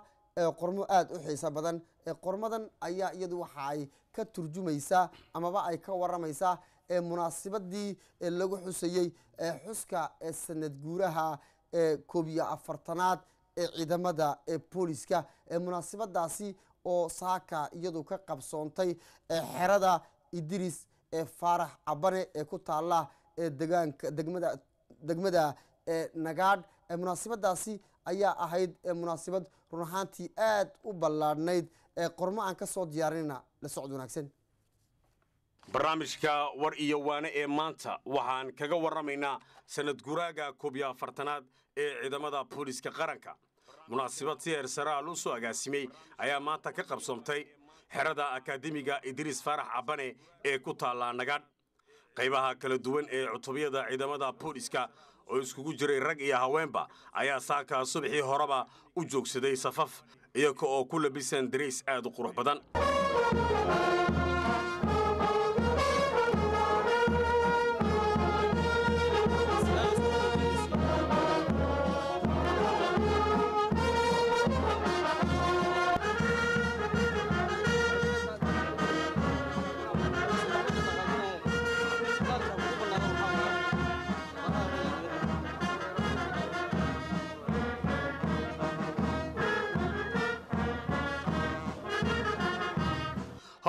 qormo aada u xiiso badan ee qormadan ayaa iyadu waxa ay ka turjumaysaa amaba ay ka waramaysaa ee munaasibadii lagu xusayey ee xuska ee sanad guuraha ee koobiyo afartanaad ee ciidamada ee booliska ee munaasibadaasi oo saaka iyadu ka qabsoontay ee xerada idiris ee faarax cabane ee ku taalla ee degaanka degmada degmada ee nagaadh ee munaasibadaasi ayaa ahayd ee munaasibad run ahaantii aad u ballaadhnayd ee qormo aan ka soo diyaarinayna la socod wanaagsan barnaamijka war iyo waane ee maanta waxaan kaga warramaynaa sanad guraaga koob iyo afartanaad ee ciidamada booliiska qaranka munaasibad si heer sare ah loo soo agaasimey ayaa maanta ka qabsoomtay xerada akaademiga idriis faarax cabane ee ku taalla nagaadh qaybaha kala duwan ee cutubyada ciidamada booliiska oo iskugu jiray rag iyo haweenba ayaa saakaa subaxii horeba u joogsaday safaf iyaka oo ku labisan dariis aad u qurux badan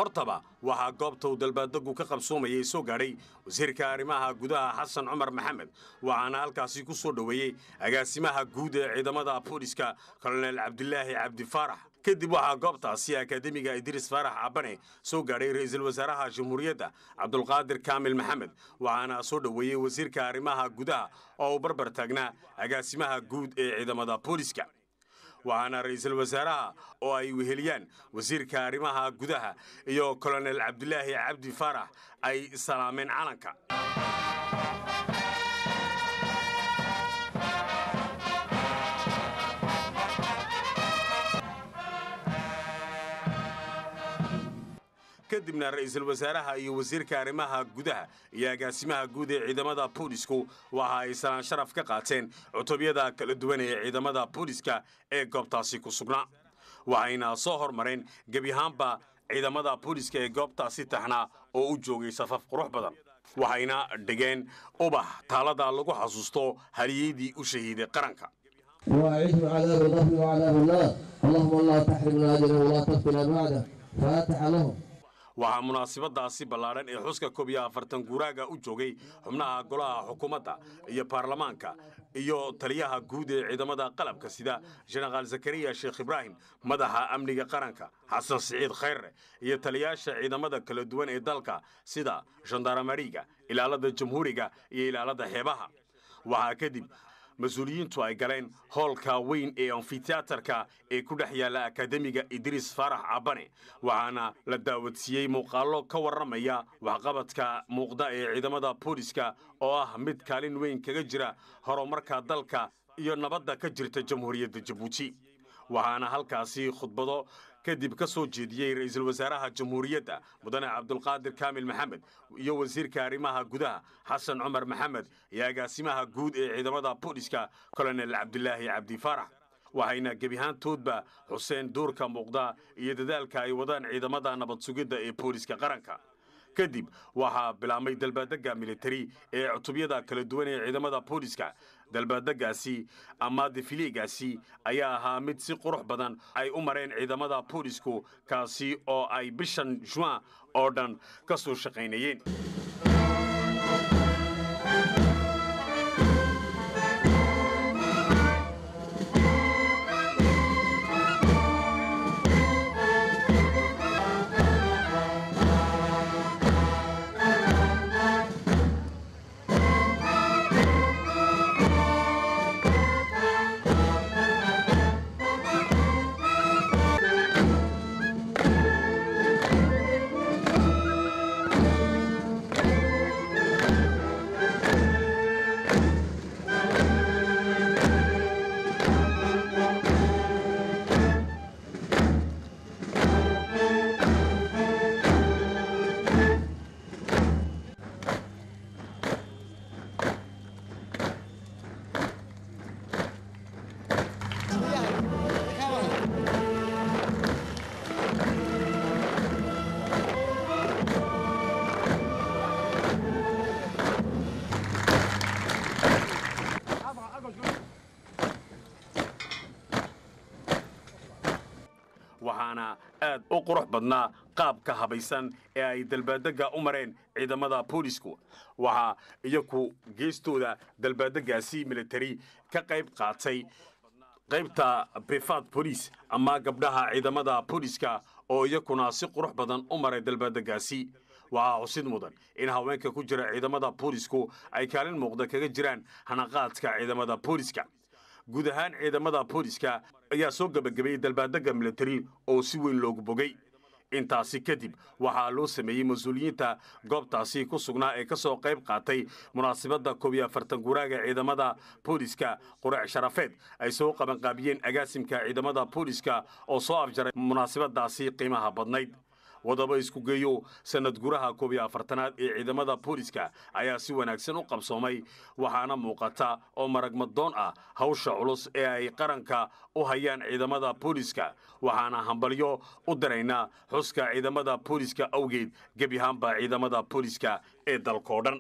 hortaba waxaa goobta uu dalbaadegu ka qabsoomayay soo gaadhay wasiirka arrimaha gudaha xasan cumar maxamed waxaana halkaasi ku soo dhoweeyey agaasimaha guud ee ciidamada booliska kolonel cabdilaahi cabdifaarax kadib waxaa goobtaasi akaademiga idriis faarax cabane soo gaadhay ra'iisul wasaaraha jamhuuriyadda cabdulqaadir kaamil maxamed waxaana soo dhoweeyey wasiirka arrimaha gudaha oo uu barbar taagnaa agaasimaha guud ee ciidamada booliska waxaana ra'iisul wasaaraha oo ay weheliyaan wasiirka arrimaha gudaha iyo kolonel cabdulaahi cabdi faarax ay salaameen calanka kadibna ra-iisul wasaaraha iyo wasiirka arrimaha gudaha iyo agaasimaha guud ee ciidamada booliisku waxa ay salaan sharaf ka qaateen cutubyada kala duwan ee ciidamada booliiska ee goobtaasi ku sugnaa waxayna soo hormareen gebi ahaanba ciidamada booliiska ee goobtaasi taxnaa oo u joogay safaf qurux badan waxayna dhigeen ubax taalada lagu xasuusto haliyeydii u shahiiday qaranka وأعيش waxaa munaasabadaasi ballaadhan ee xuska koob iyo afartan guuraaga u joogay xubnaha golaha xukuumadda iyo baarlamaanka iyo taliyaha guud ee ciidamada qalabka sida jenaraal zakariya sheekh ibraahim madaxa amniga qaranka xasan siciid khayre iyo taliyaasha ciidamada kala duwan ee dalka sida jandaramariga ilaalada jamhuuriga iyo ilaalada xeebaha waxaa kadib mas-uuliyiintu ay galeen hoolka weyn ee amfiteatarka ee ku dhex yaalla akademiga idriis faarax cabbane waxaana la daawadsiiyey muuqaallo ka warramaya waxqabadka muuqda ee ciidamada booliska oo ah mid kaalin weyn kaga jira horumarka dalka iyo nabadda ka jirta jamhuuriyadda jabuuti waxaana halkaasi khudbado kadib ka soo jeediyey ra'iisul wasaaraha jamhuuriyadda mudane cabdulqaadir kaamil maxamed iyo wasiirka arrimaha gudaha xasan cumar maxamed iyo agaasimaha guud ee ciidamada booliska kolonel cabdilaahi cabdifaarax faarax waxayna gebihaantoodba xuseen duurka muuqda iyo dadaalka ay wadaan ciidamada nabad sugidda ee booliska qaranka kadib waxaa bilaabmay dalbaadega militari ee cutubyada kala duwan ee ciidamada booliska dalbaadegaasi ama difiliigaasi ayaa ahaa mid si qurux badan ay u mareen ciidamada boolisku kaasi oo ay bishan juan oo dhan ka soo shaqaynayeen qurux badnaa qaabka habaysan ee ay dalbaadega u mareen ciidamada booliisku waxaa iyaku geestooda dalbaadegaasi militari ka qayb qaatay qaybta bifad boliis ama gabdhaha ciidamada booliiska oo iyakuna si qurux badan u maray dalbaadegaasi waxaa xusid mudan in haweenka ku jira ciidamada booliisku ay kaalin muuqda kaga jiraan hanaqaadka ciidamada booliiska guud ahaan ciidamada booliska ayaa soo gebagabeeyey dalbaadega milatari oo si weyn loogu bogay intaasi kadib waxaa loo sameeyey mas-uuliyiinta goobtaasi ku sugnaa ee ka soo qayb qaatay munaasabadda koob iyo afartan guraaga ciidamada booliska quraac sharafeed ay soo qabanqaabiyeen agaasimka ciidamada booliska oo soo afjaray munaasabadaasi qiimaha badnayd wadaba isku geeyo sanad guraha koob iyo afartanaad ee ciidamada booliiska ayaa si wanaagsan u qabsoomay waxaana muuqata oo maragmadoon ah hawsha culus ee ay qaranka u hayaan ciidamada booliiska waxaana hambalyo u daraynaa xuska ciidamada booliiska awgeed gebiahaanba ciidamada booliiska ee dalkao dhan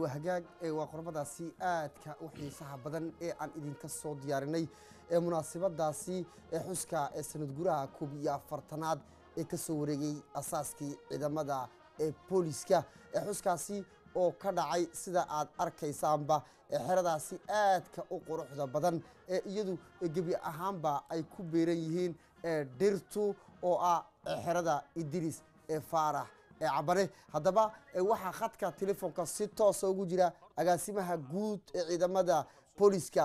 waa hagaag waa qorbadaasi aadka u xiisaha badan ee aan idinka soo diyaarinay ee munaasibadaasi ee xuska ee sanadguraha koob iyo afartanaad ee ka soo wareegay asaaskii ciidamada ee booliska ee xuskaasi oo ka dhacay sida aad arkaysaanba ee xeradaasi aadka u quruxda badan ee iyadu gebi ahaanba ay ku beeran yihiin ee dhirtu oo ah xerada idiris ee faarax ee cabane haddaba waxaa khadka telefoonka si toosa ah ugu jira agaasimaha guud ee ciidamada booliska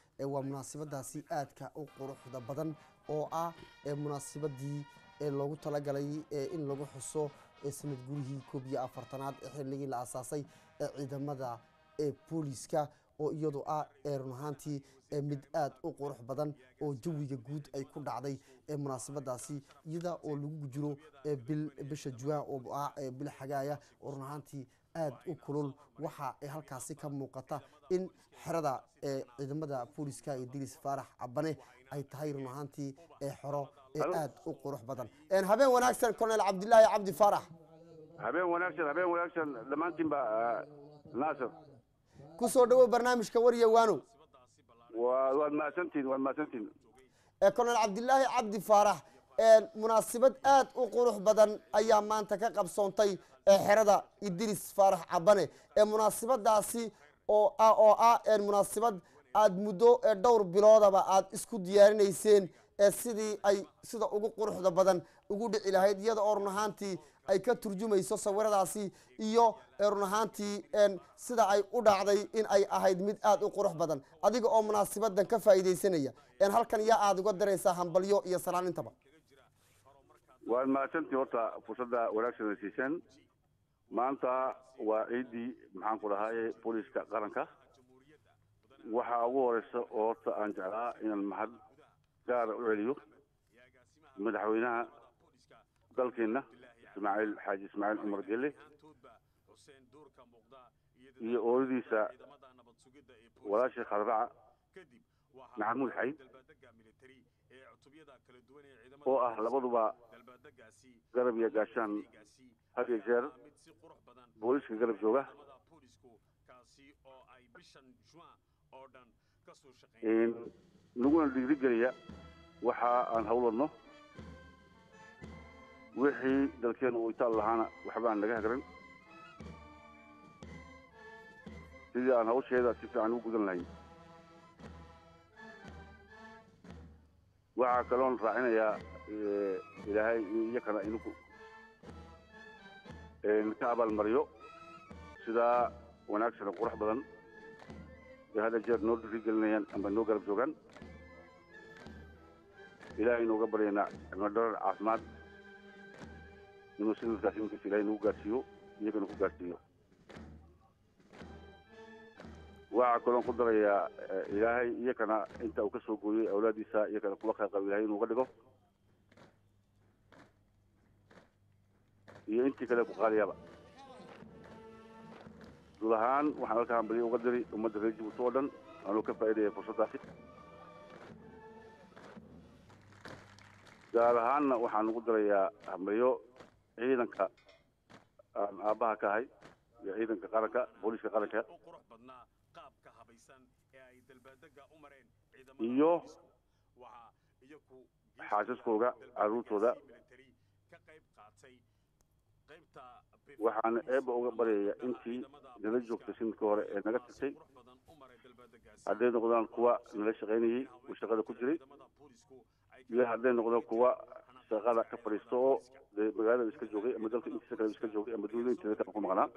waa munaasabadaasi aadka u quruxda badan oo ah munaasabadii loogu talagalay in lagu xuso sanad gurihii koob iyo afartanaad ee xilligii la asaasay ee ciidamada ee booliska oo iyadu ah ee run ahaantii mid aada u qurux badan oo jawiga guud ay ku dhacday ee munaasabadaasi iyada oo lagu gujiro ee bil bisha juwaan oo ah bil xagaaya oo run ahaantii aada u kulul waxa ay halkaasi ka muuqata in xerada ee ciidamada booliska iyo dilis faarax cabane ay tahay run ahaantii ee xoro ee aada u qurux badan habeen wanaagsan colonel cabdilaahi cabdi faarax habeen wanaagsan habeen wanaagsan dhammaantiinba ah, naasir kusoo dhawow barnaamijka wariya waano waad mahadsantiin waad mahadsantiin colonel cabdilaahi cabdi faarax munaasibad aad u qurux badan ayaa maanta ka qabsoontay xerada idris faarax cabane ee munaasibadaasi oo oo ah munaasibad aad muddo dhowr biloodaba aad isku diyaarinayseen sidii ay sida ugu quruxda badan ugu dhici lahayd iyada oo run ahaantii ay ka turjumayso sawiradaasi iyo run ahaantii sida ay u dhacday in ay ahayd mid aad u qurux badan adiga oo munaasibadan ka faa'iidaysanaya halkan yaa aada uga daraysaa hambalyo iyo salaamintaba waad mahadsantii horta fursadda wanaagsan siiseen maanta waa ciiddii maxaan ku dhahaye booliiska qaranka waxaa ugu horeysa oo horta aan jeclaa inaan mahad gaara u celiyo madaxweynaha dalkeenna ismaaciil xaaji ismaaciil cumar gelle iyo ooyadiisa walaashii khardaaca maxamuud xayd oo ah labaduba garab iyo gaashaan hadiyo jeer booliiska garab jooga naguna dhiirigelaya waxa aan hawladno wixii dalkeenna uu itaal lahaana waxbaan naga hagran sidii aan hawsheeda si fiican u gudan lahayn waxaa kaloon raacinayaa eh, ilaahay iyo kana inugu ka abaalmaryo sidaa wanaagsan oo qurux badan ee hadda jeer noo dhirigelinayaan ama noo garab joogaan ilaahay nooga baryaynaa cimodharar caafimaad inuu sidaas iminkaas ilahay nagu gaarsiiyo iyagana ku gaarsiiyo waxaa kaloon ku darayaa eh, ilaahay iyakana inta uu ka soo gooyey awlaadiisa iyakana kuwa khayr qabo ilahay inuu ga dhigo iyo intii kale ku qaadiyaba ahaan waxaan halka hambaliyo uga diri ummadda reer jabuuti oo dhan waanuu ka faa'iidaya fursadaasi gaar ahaanna waxaan ugu darayaa hambalyo ciidanka aan aabbaha ka ahay iyo ciidanka qaranka booliiska qaranka iyo xaasaskooga caruurtooda waxaana eebba uga baryaya intii nala joogtay sanadkii hore ee naga tirtay hadday noqdaan kuwa nala shaqaynayey oo shaqada ku jiray iyo hadday noqdaan kuwa shaqada ka fadhiista oo dee magaalada iska joogay ama dalka intiisa kale iska joogay ama duuda interneta ku maqnaa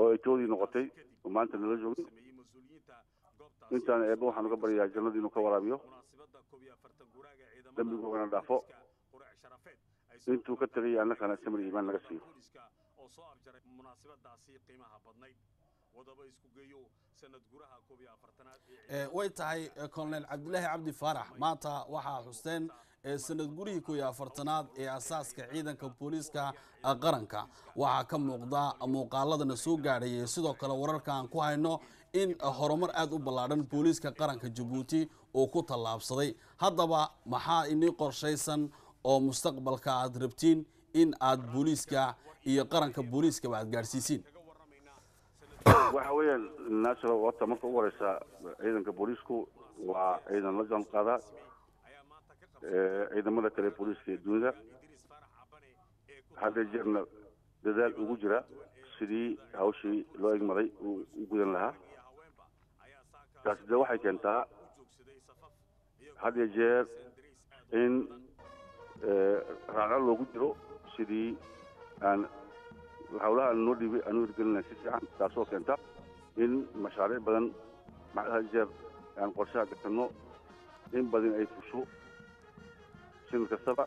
oo etoodii noqotay oo maanta nala joogin intaan eeba waxaan uga baryayaa jannada inuu ka waraabiyo dembiguugana dhaafo intuu ka tegay annagana samir iimaan naga siiyo way tahay colonel cabdilaahi cabdi faarax maanta waxaa xusteen sanad gurihii koo iyo afartanaad ee eh, eh, eh, asaaska ciidanka booliiska qaranka waxaa ka muuqda muuqaaladana soo gaadhayay sidoo kale wararka aan ku hayno in ah, horumar aada u ballaadhan booliiska qaranka jabuuti uu ku tallaabsaday haddaba maxaa inii qorshaysan oo mustaqbalka aada rabtiin in aada booliiska iyo qaranka booliiskaba aada gaadhsiisiin waxa weeyaan national horta marka ugu horeysa ciidanka booliisku waa ciidan la jaan qaada eh, ciidamada kale booliiska ee dunida hadda jeerna dadaal ugu jira sidii hawshii loo egmaday uu u gudan lahaa taasi de waxay keentaa had iyo jeer in eh, raacra loogu jiro sidii aan hawlaha noo dhiibay aanu hirgelina si fiican taasoo keenta in mashaariic badan had jeer aan qorshaha gatanno in badan ay fusho sin kastaba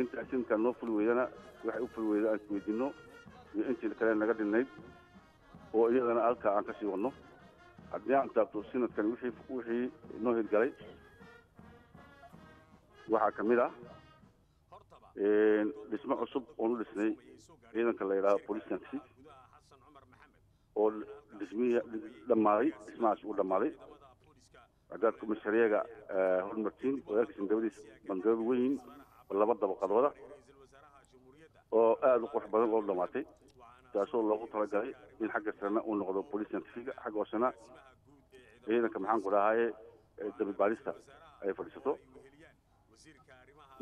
intaa sinkaa noo fuli weydana waxay u fuli weyda aan isweydinno iyo intii kale naga dhinnayd oo iyadana halkaa aan ka sii wadno haddii aan taabto sanadkan wixii wixii inoo hirgalay waxaa ka mid ah dhismo cusub oonu dhisnay ciidanka la yidhaaha police tanksi oo dhismihii dhammaaday dhismahaasi uu dhammaaday agaadka mashariyaga eh, hormartiin walaalkiisna gabadiis bandababa weyihiin laba dabaqadooda oo aada u qurux badan loo dhammaatay taasoo loogu talagalay in xagga sarena uu noqdo bolice scientifica xagga hoosena ciidanka maxaanku dhahaye dambibaadhista ay fadhiisato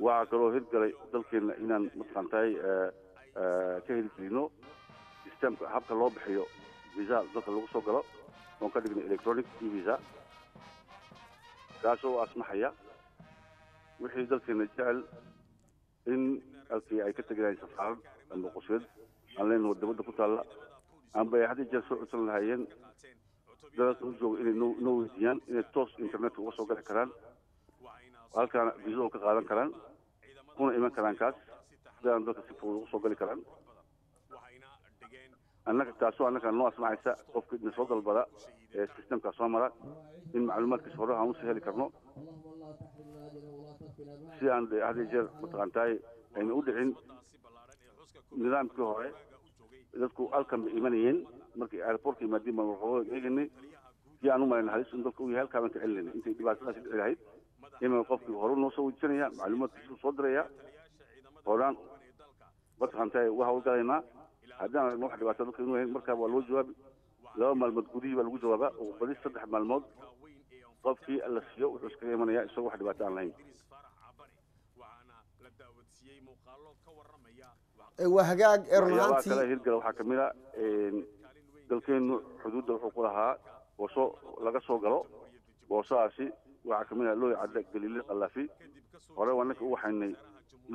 waxaa kaloo hirgalay dalkeena inaan mataqaantahay ka hirgelino systemka habka loo bixiyo visa dalka lagu soo galo oon ka dhigno electronic e visa kaasoo asmaxaya wixii dalkeena jecel in halkii ay ka teganayeen safaarad ama qusyad aan leenaho dabadda ku taalla amba haddii jeer soo codsan lahaayeen dadaas u jooga inay noo weydiiyaan inay toos internetka uga soo gali karaan halkaan viisadoo ka qaadan karaan kuna iman karaan kaas sidaan dalka si fudud ugu soo gali karaan annaga taasoo annaga noo asmacaysa qofka idna soo dalbada ee sistemka soo mara in macluumaadkiisa hore aan usii heli karno si aan de had jeer mataqaantaay ayna u dhicin nidaamkii hore dadku halkan bay imanayeen markay airboortka imaadeen baan warqabada eeganay si aan u halis in dalka u yahay halkaa baan ka celinayna intay dhibaatadaas dhici lahayd iman qofkii hore noo soo weydiisanaya macluumaadkiisuu soo diraya horaan mataqaantaa waa howlgalaynaa haddaan aragno wax dhibaato dalka inuu ahayn markaa waa loo jawaabi laba maalmood gudihii baa lagu jawaabaa oo badi saddex maalmood qofkii la siiyo wuxuu iskaga imanaya isagoo wax dhibaato aan lahayn waa hagaag eerunhaantiihirgala waxaa kamid a ah, dalkeenu xuduudda wuxuu ku booso laga soo galo boosadaasi waxaa kamid a ah looy cadde galiile khallaafi hore waa ninka u waxaynay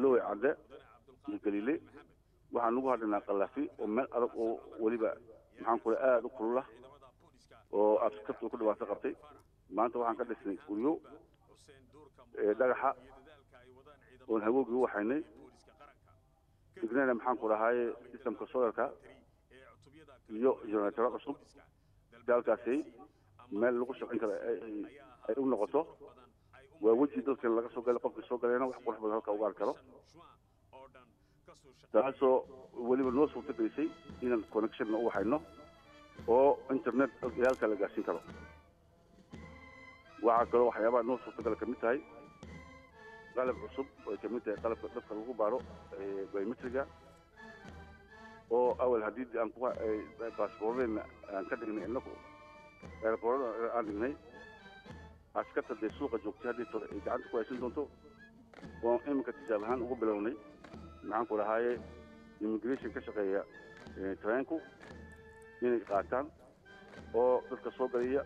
looy cadde iyo galiile waxaan nagu hadhaynaa khallaafi oo meel adag oo weliba maxaan kule aada u kulula ah, oo abskabta ku dhibaato qabtay maanta waxaan ka dhisnay guryo dhagaxa oon hagoogii u waxaynay degneena maxaan ku dhahay sistamka solarka iyo generatora cusub si halkaasi meel lagu shabcin karo ay u noqoto waa weji dadkan laga soo galay qofkii soo galayna wax qurux badan halka ugaar karo taasoo weliba noo suurta gelisay inaan connectionna u hayno oo internet halka la gaarsiin karo waxaa kaloo waxyaabaha noo suurtagal ka mid tahay qalab cusub ay ka mid tahay qalabka dadka lagu baaro eh, biometriga oo awal haddii eh, baasboordeedna aan ka dhignay innagu eeraboorada eh, aan dhignay askarta dee suuqa joogtay haddii tore ay gacanta ku haysan doonto oon iminka tijaab ahaan ugu bilownay maxaanku dhahaaye immigration ka shaqeeya tareenku inay qaataan oo dadka soo galaya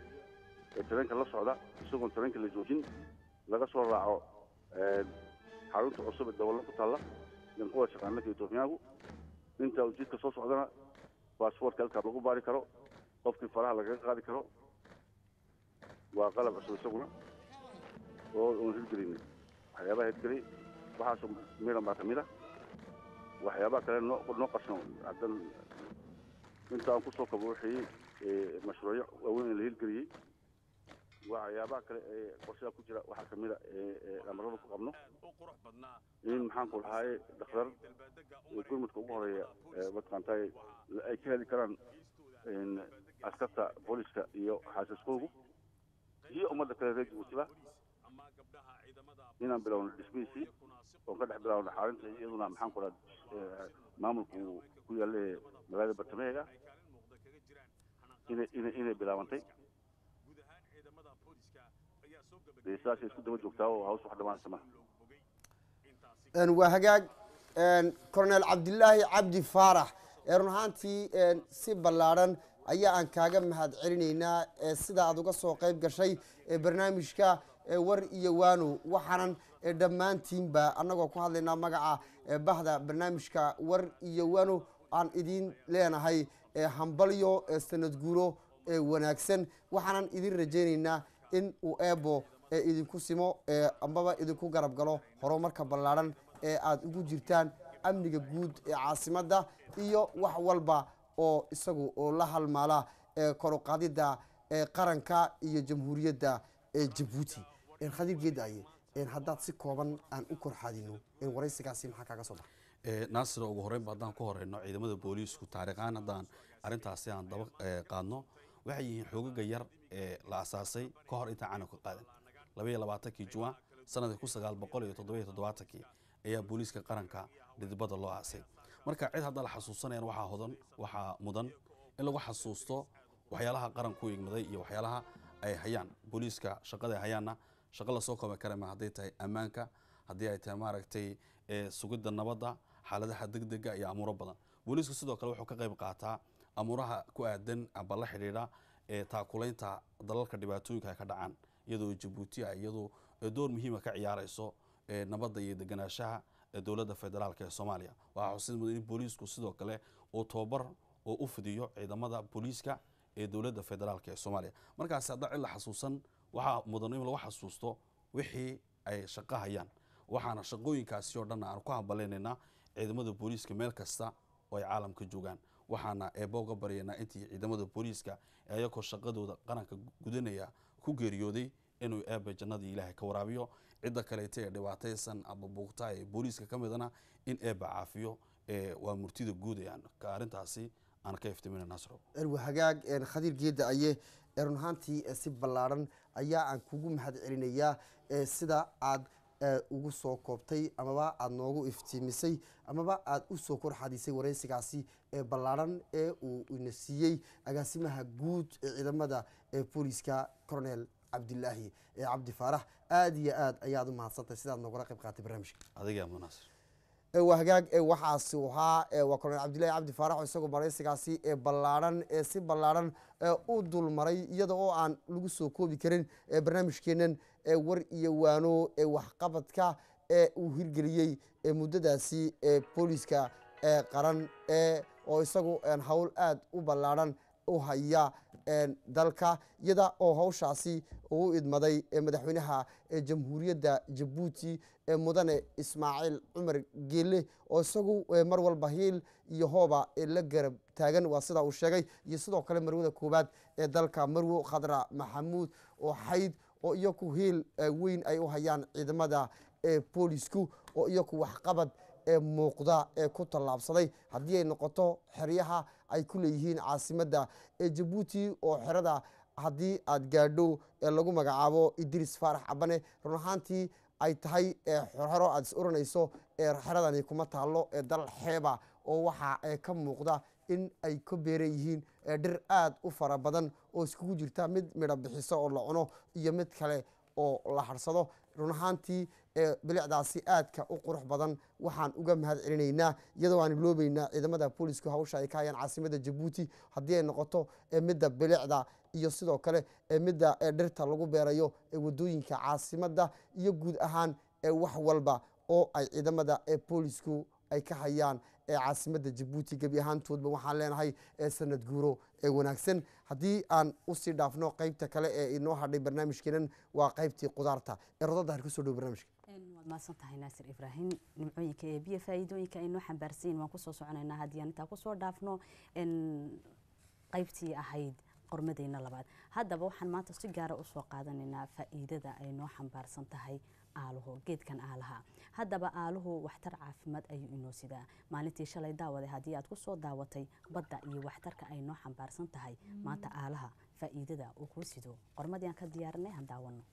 ee tareenka la socda isagoon tareenka la joojin laga soo raaco xarunta cusub ee daboolna ku taalla dhankuwa shaqaanaka iyo doofyaagu inta uu jidka soo socdana baasboortka halkaa lagu baari karo qofkii faraha lagaga qaadi karo waa qalab cusub isaguna oo uun hirgelin waxyaabaha hirgelay waxaasoo miran baa kamid ah waxyaabaha kale noo qarsan haddan inta aan kusoo kabooxiyey mashruucyo waaweyn la hirgeliyey waa waxyaabaha kale ee eh, qorshadaa ku jira waxaa kamida ah, eh, eh, amarada ku qabno in maxaanku lahaaye dhakhtar gurmudka ugu horeeya mataqaantaay ay ka heli karaan askarta booliska iyo xaasaskoogu iyo ummadda kale reer jabuutiba inaan bilowno dhismihiisii oon ka dhex bilowno xaalinta iyaduna maxaanku laha maamulku uu ku yaale magaalada bartameega inay bilaabantay waa hagaag cornel cabdilaahi cabdi faarax run ahaantii si ballaadhan ayaa aan kaaga mahad celinaynaa sida aad uga soo qayb gashay barnaamijka war iyo waano waxaanan dhammaantiinba annagoo ku hadlaynaa magaca bahda barnaamijka war iyo waano aan idiin leenahay hambalyo sanad ee wanaagsan waxaanan idin rajaynaynaa in uu eebo ee idinku simo ee ambaba idinku garab galo horumarka ballaaran ee aada ugu jirtaan amniga guud ee caasimadda iyo wax walba oo isagu oo la halmaala ee koruqaadida ee qaranka iyo jamhuuriyadda ee jabuuti khadiir geedaaye haddaad si kooban aan u korxadino waraysigaasi maxaa kaaga soo baxa naasir ugu horeynba haddaan ku horeyno ciidamada booliisku taariikhaan haddaan arrintaasi aan daba qaadno waxay yihiin xoogaga yar ee la asaasay ka hor intaan canuka qaadan labayabaatankii juwan sanadii kun sagaal boqol iyo toddobiyo toddobaatanki ayaa booliiska qaranka dhidibada loo aasay marka cid hadda la xasuusanayan waxaa hodan waxaa mudan in lagu xasuusto waxyaalaha qaranku igmaday iyo waxyaalaha ay hayaan booliiska shaqada ay hayaanna shaqo lasoo koobi kara hadday tahay ammaanka haddii ay tahay maaragtay eh, sugidda nabadda xaaladaha degdega iyo amuuro badan booliisku sidoo kale wuxuu ka qayb qaataa amuuraha ku aadan amba la xidhiidha eh, taakulaynta dalalka dhibaatooyinka ay ka dhacaan iyadoo jabuuti ah iyadoo door muhiima ah ka ciyaarayso nabadda iyo deganaanshaha dowladda federaalk ee soomaaliya waxaa xusid mudan in booliisku sidoo kale uu tobabar oo u fidiyo ciidamada booliiska ee dowladda federaalk ee soomaaliya markaas hadda cilla xasuusan waxaa mudan in lagu xasuusto wixii ay shaqo hayaan waxaana shaqooyinkaasi oo dhanna aan ku hambalaynaynaa ciidamada booliiska meel kasta oo ay caalamka joogaan waxaana eebouga baryaynaa intii ciidamada booliiska ayakoo shaqadooda qaranka gudanaya ku geeriyooday inuu aaba jannadii ilaahay ka waraabiyo cidda kaleeta ee dhibaataysan ama buugta ee booliiska ka midana in eeba caafiyo waa murtida guud ee arrintaasi aan ka iftimin nasro erwa hagaag khadiir geeda aye run ahaantii si ballaaran ayaa aan kugu mahad celinayaa sida aad aad ugu soo koobtay amaba aada noogu iftiimisay amaba aada usoo korxadisay wareysigaasi ee ballaadhan ee uu ina siiyey agaasimaha guud ee ciidamada ee booliiska coronel cabdilaahi ee cabdi faarax aada iyo aada ayaad u mahadsantahay sidaad noogala qayb qaatay barnaamijka adiga munaasir hagaag ee waxaas uhaa waa colonel cabdillahi cabdi faarax isagoo maraysigaasi ee ballaarhan ee si ballaarhan u dulmaray iyada oo aan lagu soo koobi karin ee barnaamijkeenan ee war iyo waano ee waxqabadka ee uu hirgeliyey ee muddadaasi ee booliiska qaran ee oo isagu hawl aada u ballaarhan u haya dalka iyada oo howshaasi u idmaday madaxweynaha jamhuuriyadda jabuuti ee mudane ismaaciil cumar geele oo isagu mar walba hiil iyo hooba la garab taagan waa sidaa uu sheegay iyo sidoo kale marwada koowaad ee dalka marwo khadra maxamuud oo xayd oo iyaku hiil weyn ay u hayaan ciidamada ee boolisku oo iyaku waxqabad ee muuqda ee ku tallaabsaday haddii ay noqoto xeryaha ay ku leeyihiin caasimadda ee jabuuti oo xerada haddii aad gaadho ee lagu magacaabo idris faarax abane run ahaantii ay tahay eexero eh, aad is oranayso ee eh, xeradani kuma taallo ee eh, dal xeeba oo waxa waxaa ka muuqda in ay ka beeran yihiin ee dhir aada u fara badan oo iskugu jirta mid midha bixiso oo la cuno iyo mid kale oo la harsado run ahaantii ee bilicdaasi aadka u qurux badan waxaan uga mahad celinaynaa iyadoo aan iloobeynaa ciidamada booliisku hawsha ay ka hayaan caasimada jabuuti haddii ay noqoto ee midda bilicda iyo sidoo kale ee midda ee dhirta lagu beerayo ee waddooyinka caasimada iyo guud ahaan ee wax walba oo ay ciidamada ee booliisku ay ka hayaan ee caasimadda jabuuti gebi ahaantoodba waxaan leenahay ee sanad guuro ee wanaagsan haddii aan usii dhaafno qeybta kale ee inoo hadhay barnaamijkeenan waa qeybtii qudaarta erodada har kusoo dhow barnamijka waad mahadsan tahay naasir ibraahim nimcooyinka ee biyo faa'iidooyinka aynoo xambaarsayin waan kusoo soconaynaa haddii aan intaa kusoo dhaafno qaybtii ahayd qormadeyna labaad haddaba waxaan maanta si gaara ah usoo qaadanaynaa faa'iidada ay noo xambaarsan tahay aaluhu geedkan aalaha haddaba aaluhu waxtar caafimaad ayuu inoo sidaa maalintii shalay daawaday haddii aad kusoo daawatay badda iyo waxtarka ay noo xambaarsan tahay maanta aalaha faa-iidada uu kuu sido qormadii aan ka diyaarinay han daawanno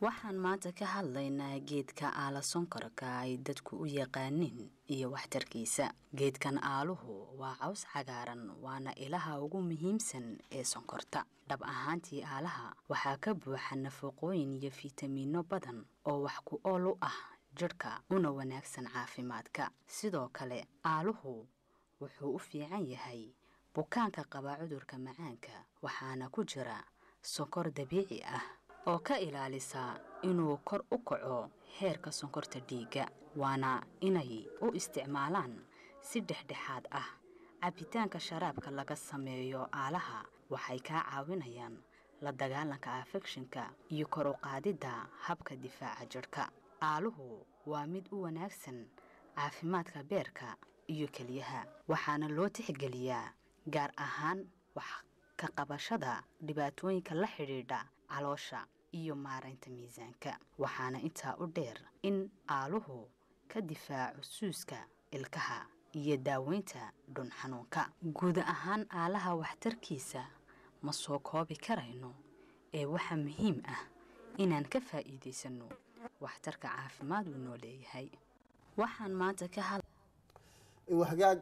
waxaan maanta ka hadlaynaa geedka aala sonkorka ay dadku u yaqaaniin iyo waxtarkiisa geedkan aaluhu waa caws cagaaran waana ilaha ugu muhiimsan ee sonkorta dhab ahaantii aalaha waxaa ka buuxa nafaqooyin iyo fitamiino badan oo wax ku ool u ah jidhka una wanaagsan caafimaadka sidoo kale aaluhu wuxuu u fiican yahay bukaanka qaba cudurka macaanka waxaana ku jira sonkor dabiici ah oo ka ilaalisa inuu kor u kaco heerka sonkorta dhiigga waana inay u isticmaalaan si dhexdhexaad ah cabitaanka sharaabka laga sameeyo aalaha waxay kaa caawinayaan la dagaalanka afekshinka iyo kor u qaadidda habka difaaca jidhka aaluhu waa mid u wanaagsan caafimaadka beerka iyo keliyaha waxaana loo tixgeliyaa gaar ahaan wax ka qabashada dhibaatooyinka la xidhiidha caloosha iyo maaraynta miisaanka waxaana intaa u dheer in aaluhu ka difaaco suuska ilkaha iyo daaweynta dhun xanuunka guud ahaan aalaha waxtarkiisa ma soo koobi karayno ee waxa muhiim ah inaan ka faa'iidaysanno waxtarka caafimaad uu noo leeyahay waxaan maanta ka had hagaag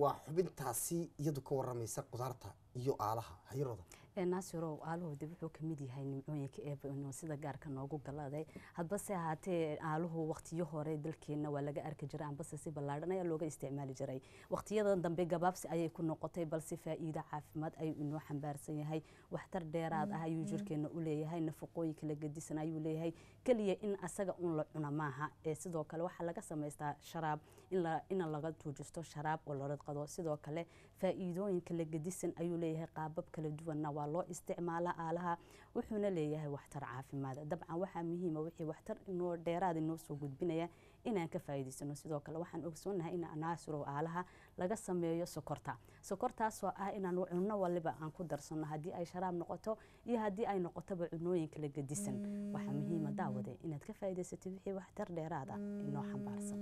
waa xubintaasi iyadu ka waramaysa qudaarta iyo aalaha hayarooda nasiro aaluhu dib wuxuu kamid yahay nimcooyinka ee sida gaarka noogu galaday hadbase ahaatee aaluhu waktiyo hore dalkeena waa laga arki jiray ambase si ballaadhan ayaa looga isticmaali jiray waktiyada dambe gabaabsi ayay ku noqotay balse faa'iido caafimaad ayuu inoo xambaarsan yahay waxtar dheeraad ah ayuu mm-hmm. jirkeena u leeyahay nafaqooyinka la gedisan ayuu leeyahay keliya in asaga un la cuna maaha ee sidoo kale waxaa laga samaystaa sharaab in laga tuujisto sharaab oo laradqado sidoo kale faa-iidooyinka la gedisan ayuu leeyahay qaabab kala duwanna waa loo isticmaala aalaha wuxuuna leeyahay waxtar caafimaad dabcan waxaa muhiima ah wixii waxtar inoo dheeraad inoo soo gudbinaya inaan ka faa'iidaysano sidoo kale waxaan ogsoonahay in anaasuroo aalaha laga sameeyo sokorta sokortaasoo ah inaan cunno waliba aan ku darsano haddii ay sharaab noqoto iyo haddii ay noqotoba cunooyinka la gedisan waxaa muhiima ah daawade inaad ka faa'iidaysatid wixii waxtar dheeraad ah inoo xambaarsan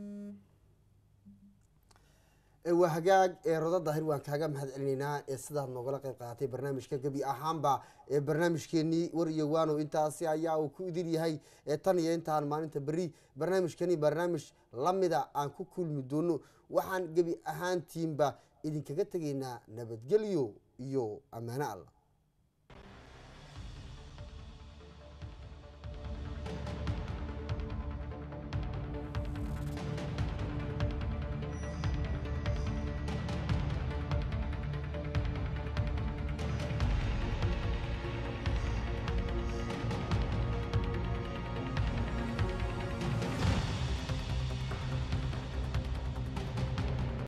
waa hagaag roda daahir waan kaaga mahad celinaynaa ee sidaad noogala qayb qaadatay barnaamijka gebi ahaanba ee barnaamijkeenii war iyo waanow intaasi ayaa uu ku idin yahay ee tan iyo intaan maalinta berri barnaamijkani barnaamij lamida aan ku kulmi doono waxaan gebi ahaantiinba idinkaga tegaynaa nabadgelyo iyo ammaano alla